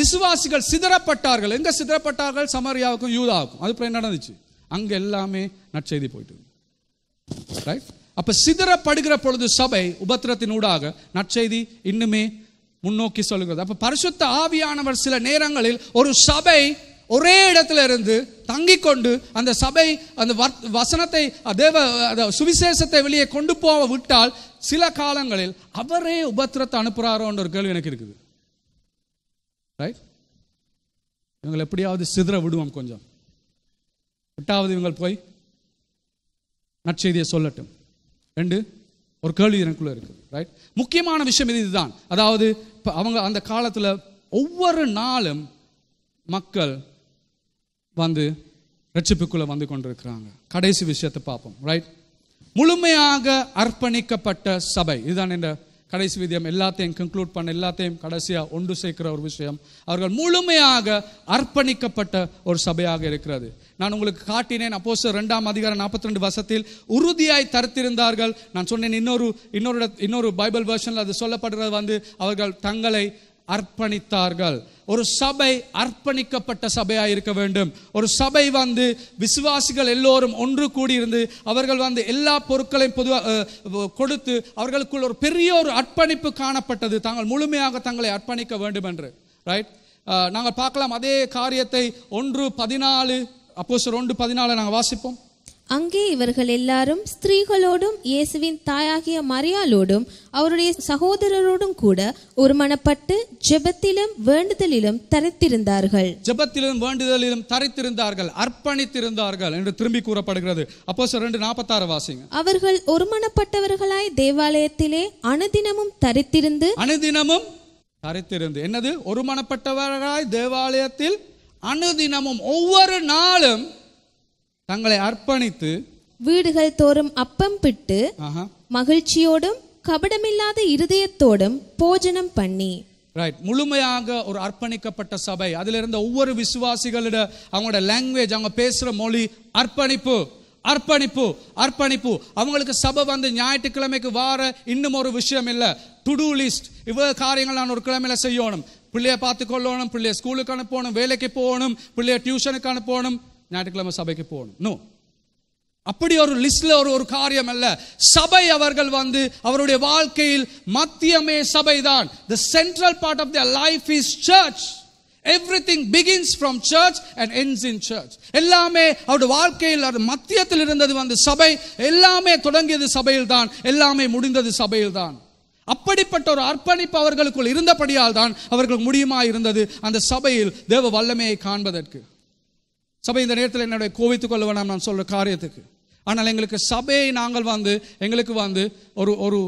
விசுவாசிகள் சிதறப்பட்டார்கள் எங்கே சிதறப்பட்டார்கள் சமரியாவுக்கும் யூதாவுக்கும் அது அப்புறம் நடந்துச்சு அங்கே எல்லாமே நற்செய்தி போயிட்டு ரைட் அப்போ சிதறப்படுகிற பொழுது சபை உபத்திரத்தினூடாக நற்செய்தி இன்னுமே முன்னோக்கி சொல்லுகிறது அப்போ பரிசுத்த ஆவியானவர் சில நேரங்களில் ஒரு சபை ஒரே இடத்துல இருந்து தங்கி கொண்டு அந்த சபை அந்த வசனத்தை தேவ சுவிசேஷத்தை வெளியே கொண்டு போக விட்டால் சில காலங்களில் அவரே உபத்திரத்தை அனுப்புறாரோன்ற ஒரு கேள்வி எனக்கு இருக்குது ரைட் இவங்களை எப்படியாவது சிதற விடுவோம் கொஞ்சம் எட்டாவது இவங்கள் போய் நற்செய்தியை சொல்லட்டும் ரெண்டு ஒரு கேள்வி எனக்குள்ளே இருக்குது ரைட் முக்கியமான விஷயம் இது இதுதான் அதாவது இப்போ அவங்க அந்த காலத்தில் ஒவ்வொரு நாளும் மக்கள் வந்து ரட்சிப்புக்குள்ளே வந்து கொண்டிருக்கிறாங்க கடைசி விஷயத்தை பார்ப்போம் ரைட் முழுமையாக அர்ப்பணிக்கப்பட்ட சபை இதுதான் என்ற கடைசி விதியம் எல்லாத்தையும் கன்க்ளூட் பண்ண எல்லாத்தையும் கடைசியாக ஒன்று சேர்க்கிற ஒரு விஷயம் அவர்கள் முழுமையாக அர்ப்பணிக்கப்பட்ட ஒரு சபையாக இருக்கிறது நான் உங்களுக்கு காட்டினேன் அப்போ ரெண்டாம் அதிகாரம் நாற்பத்தி ரெண்டு வசத்தில் உறுதியாய் தரத்திருந்தார்கள் நான் சொன்னேன் இன்னொரு இன்னொரு இன்னொரு பைபிள் வேர்ஷனில் அது சொல்லப்படுறது வந்து அவர்கள் தங்களை அர்ப்பணித்தார்கள் ஒரு சபை அர்ப்பணிக்கப்பட்ட சபையாக இருக்க வேண்டும் ஒரு சபை வந்து விசுவாசிகள் எல்லோரும் ஒன்று கூடியிருந்து அவர்கள் வந்து எல்லா பொருட்களையும் பொதுவாக கொடுத்து அவர்களுக்குள் ஒரு பெரிய ஒரு அர்ப்பணிப்பு காணப்பட்டது தாங்கள் முழுமையாக தங்களை அர்ப்பணிக்க வேண்டும் என்று ரைட் நாங்கள் பார்க்கலாம் அதே காரியத்தை ஒன்று பதினாலு அப்போ ஒன்று பதினாலு நாங்கள் வாசிப்போம் அங்கே இவர்கள் எல்லாரும் ஸ்திரீகளோடும் இயேசுவின் தாயாகிய மரியாளோடும் அவருடைய சகோதரரோடும் கூட ஒரு மனப்பட்டு ஜெபத்திலும் வேண்டுதலிலும் தரித்திருந்தார்கள் ஜெபத்திலும் வேண்டுதலிலும் தரித்திருந்தார்கள் அர்ப்பணித்திருந்தார்கள் என்று திரும்பி கூறப்படுகிறது அப்போ ரெண்டு நாற்பத்தாறு வாசிங்க அவர்கள் ஒரு மனப்பட்டவர்களாய் தேவாலயத்திலே அனுதினமும் தரித்திருந்து அனுதினமும் தரித்திருந்து என்னது ஒரு மனப்பட்டவர்களாய் தேவாலயத்தில் அனுதினமும் ஒவ்வொரு நாளும் தங்களை அர்ப்பணித்து வீடுகள் தோறும் அப்பம் பிட்டு மகிழ்ச்சியோடும் கபடமில்லாத இருதயத்தோடும் போஜனம் பண்ணி ரைட் முழுமையாக ஒரு அர்ப்பணிக்கப்பட்ட சபை அதுல இருந்த ஒவ்வொரு விசுவாசிகளிட அவங்களோட லாங்குவேஜ் அவங்க பேசுற மொழி அர்ப்பணிப்பு அர்ப்பணிப்பு அர்ப்பணிப்பு அவங்களுக்கு சபை வந்து ஞாயிற்றுக்கிழமைக்கு வார இன்னும் ஒரு விஷயம் இல்லை டு டூ லிஸ்ட் இவ்வளோ காரியங்கள் நான் ஒரு கிழமையில செய்யணும் பிள்ளைய கொள்ளணும் பிள்ளைய ஸ்கூலுக்கு அனுப்பணும் வேலைக்கு போகணும் பிள்ளைய டியூஷனுக்கு அனுப்பணும் ஞாயிற்றுக்கிழமை சபைக்கு போகணும் நோ அப்படி ஒரு லிஸ்ட்ல ஒரு ஒரு காரியம் அல்ல சபை அவர்கள் வந்து அவருடைய வாழ்க்கையில் மத்தியமே சபை தான் the central part of the life is church everything begins from church and ends in church எல்லாமே அவருடைய வாழ்க்கையில் அவர் மத்தியத்தில் இருந்தது வந்து சபை எல்லாமே தொடங்கியது சபையில் தான் எல்லாமே முடிந்தது சபையில் தான் அப்படிப்பட்ட ஒரு அர்ப்பணிப்பு அவர்களுக்குள் இருந்தபடியால் தான் அவர்கள் முடியுமா இருந்தது அந்த சபையில் தேவ வல்லமையை காண்பதற்கு சபை இந்த நேரத்தில் என்னுடைய கோவித்துக் கொள்ள வேணாம் நான் சொல்கிற காரியத்துக்கு ஆனால் எங்களுக்கு சபையை நாங்கள் வந்து எங்களுக்கு வந்து ஒரு ஒரு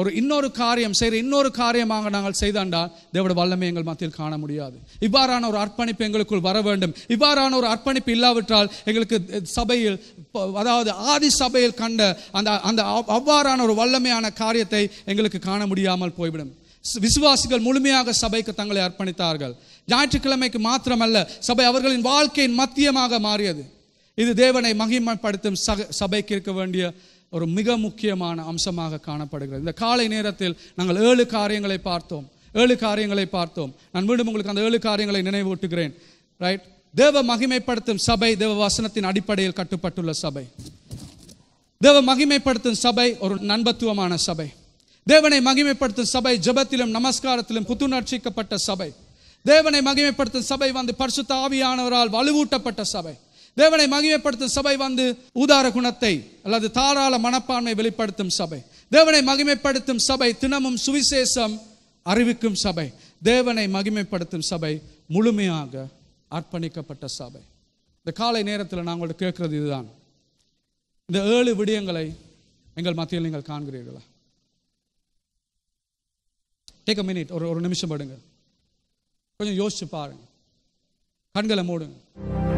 ஒரு இன்னொரு காரியம் செய்கிற இன்னொரு காரியமாக நாங்கள் செய்தாண்டா தேவோட வல்லமை எங்கள் மத்தியில் காண முடியாது இவ்வாறான ஒரு அர்ப்பணிப்பு எங்களுக்குள் வர வேண்டும் இவ்வாறான ஒரு அர்ப்பணிப்பு இல்லாவிட்டால் எங்களுக்கு சபையில் அதாவது ஆதி சபையில் கண்ட அந்த அந்த அவ்வாறான ஒரு வல்லமையான காரியத்தை எங்களுக்கு காண முடியாமல் போய்விடும் விசுவாசிகள் முழுமையாக சபைக்கு தங்களை அர்ப்பணித்தார்கள் ஞாயிற்றுக்கிழமைக்கு மாத்திரமல்ல சபை அவர்களின் வாழ்க்கையின் மத்தியமாக மாறியது இது தேவனை மகிமைப்படுத்தும் சக சபைக்கு இருக்க வேண்டிய ஒரு மிக முக்கியமான அம்சமாக காணப்படுகிறது இந்த காலை நேரத்தில் நாங்கள் ஏழு காரியங்களை பார்த்தோம் ஏழு காரியங்களை பார்த்தோம் நான் மீண்டும் உங்களுக்கு அந்த ஏழு காரியங்களை நினைவூட்டுகிறேன் ரைட் தேவ மகிமைப்படுத்தும் சபை தேவ வசனத்தின் அடிப்படையில் கட்டுப்பட்டுள்ள சபை தேவ மகிமைப்படுத்தும் சபை ஒரு நண்பத்துவமான சபை தேவனை மகிமைப்படுத்தும் சபை ஜபத்திலும் நமஸ்காரத்திலும் புத்துணர்ச்சிக்கப்பட்ட சபை தேவனை மகிமைப்படுத்தும் சபை வந்து பரிசுத்த ஆவியானவரால் வலுவூட்டப்பட்ட சபை தேவனை மகிமைப்படுத்தும் சபை வந்து உதார குணத்தை அல்லது தாராள மனப்பான்மை வெளிப்படுத்தும் சபை தேவனை மகிமைப்படுத்தும் சபை தினமும் சுவிசேஷம் அறிவிக்கும் சபை தேவனை மகிமைப்படுத்தும் சபை முழுமையாக அர்ப்பணிக்கப்பட்ட சபை இந்த காலை நேரத்தில் நாங்கள் கேட்குறது இதுதான் இந்த ஏழு விடயங்களை எங்கள் மத்தியில் நீங்கள் காண்கிறீர்களா டேக் அ மினிட் ஒரு ஒரு நிமிஷம் படுங்கள் கொஞ்சம் யோசிச்சு பாருங்க கண்களை மூடுங்க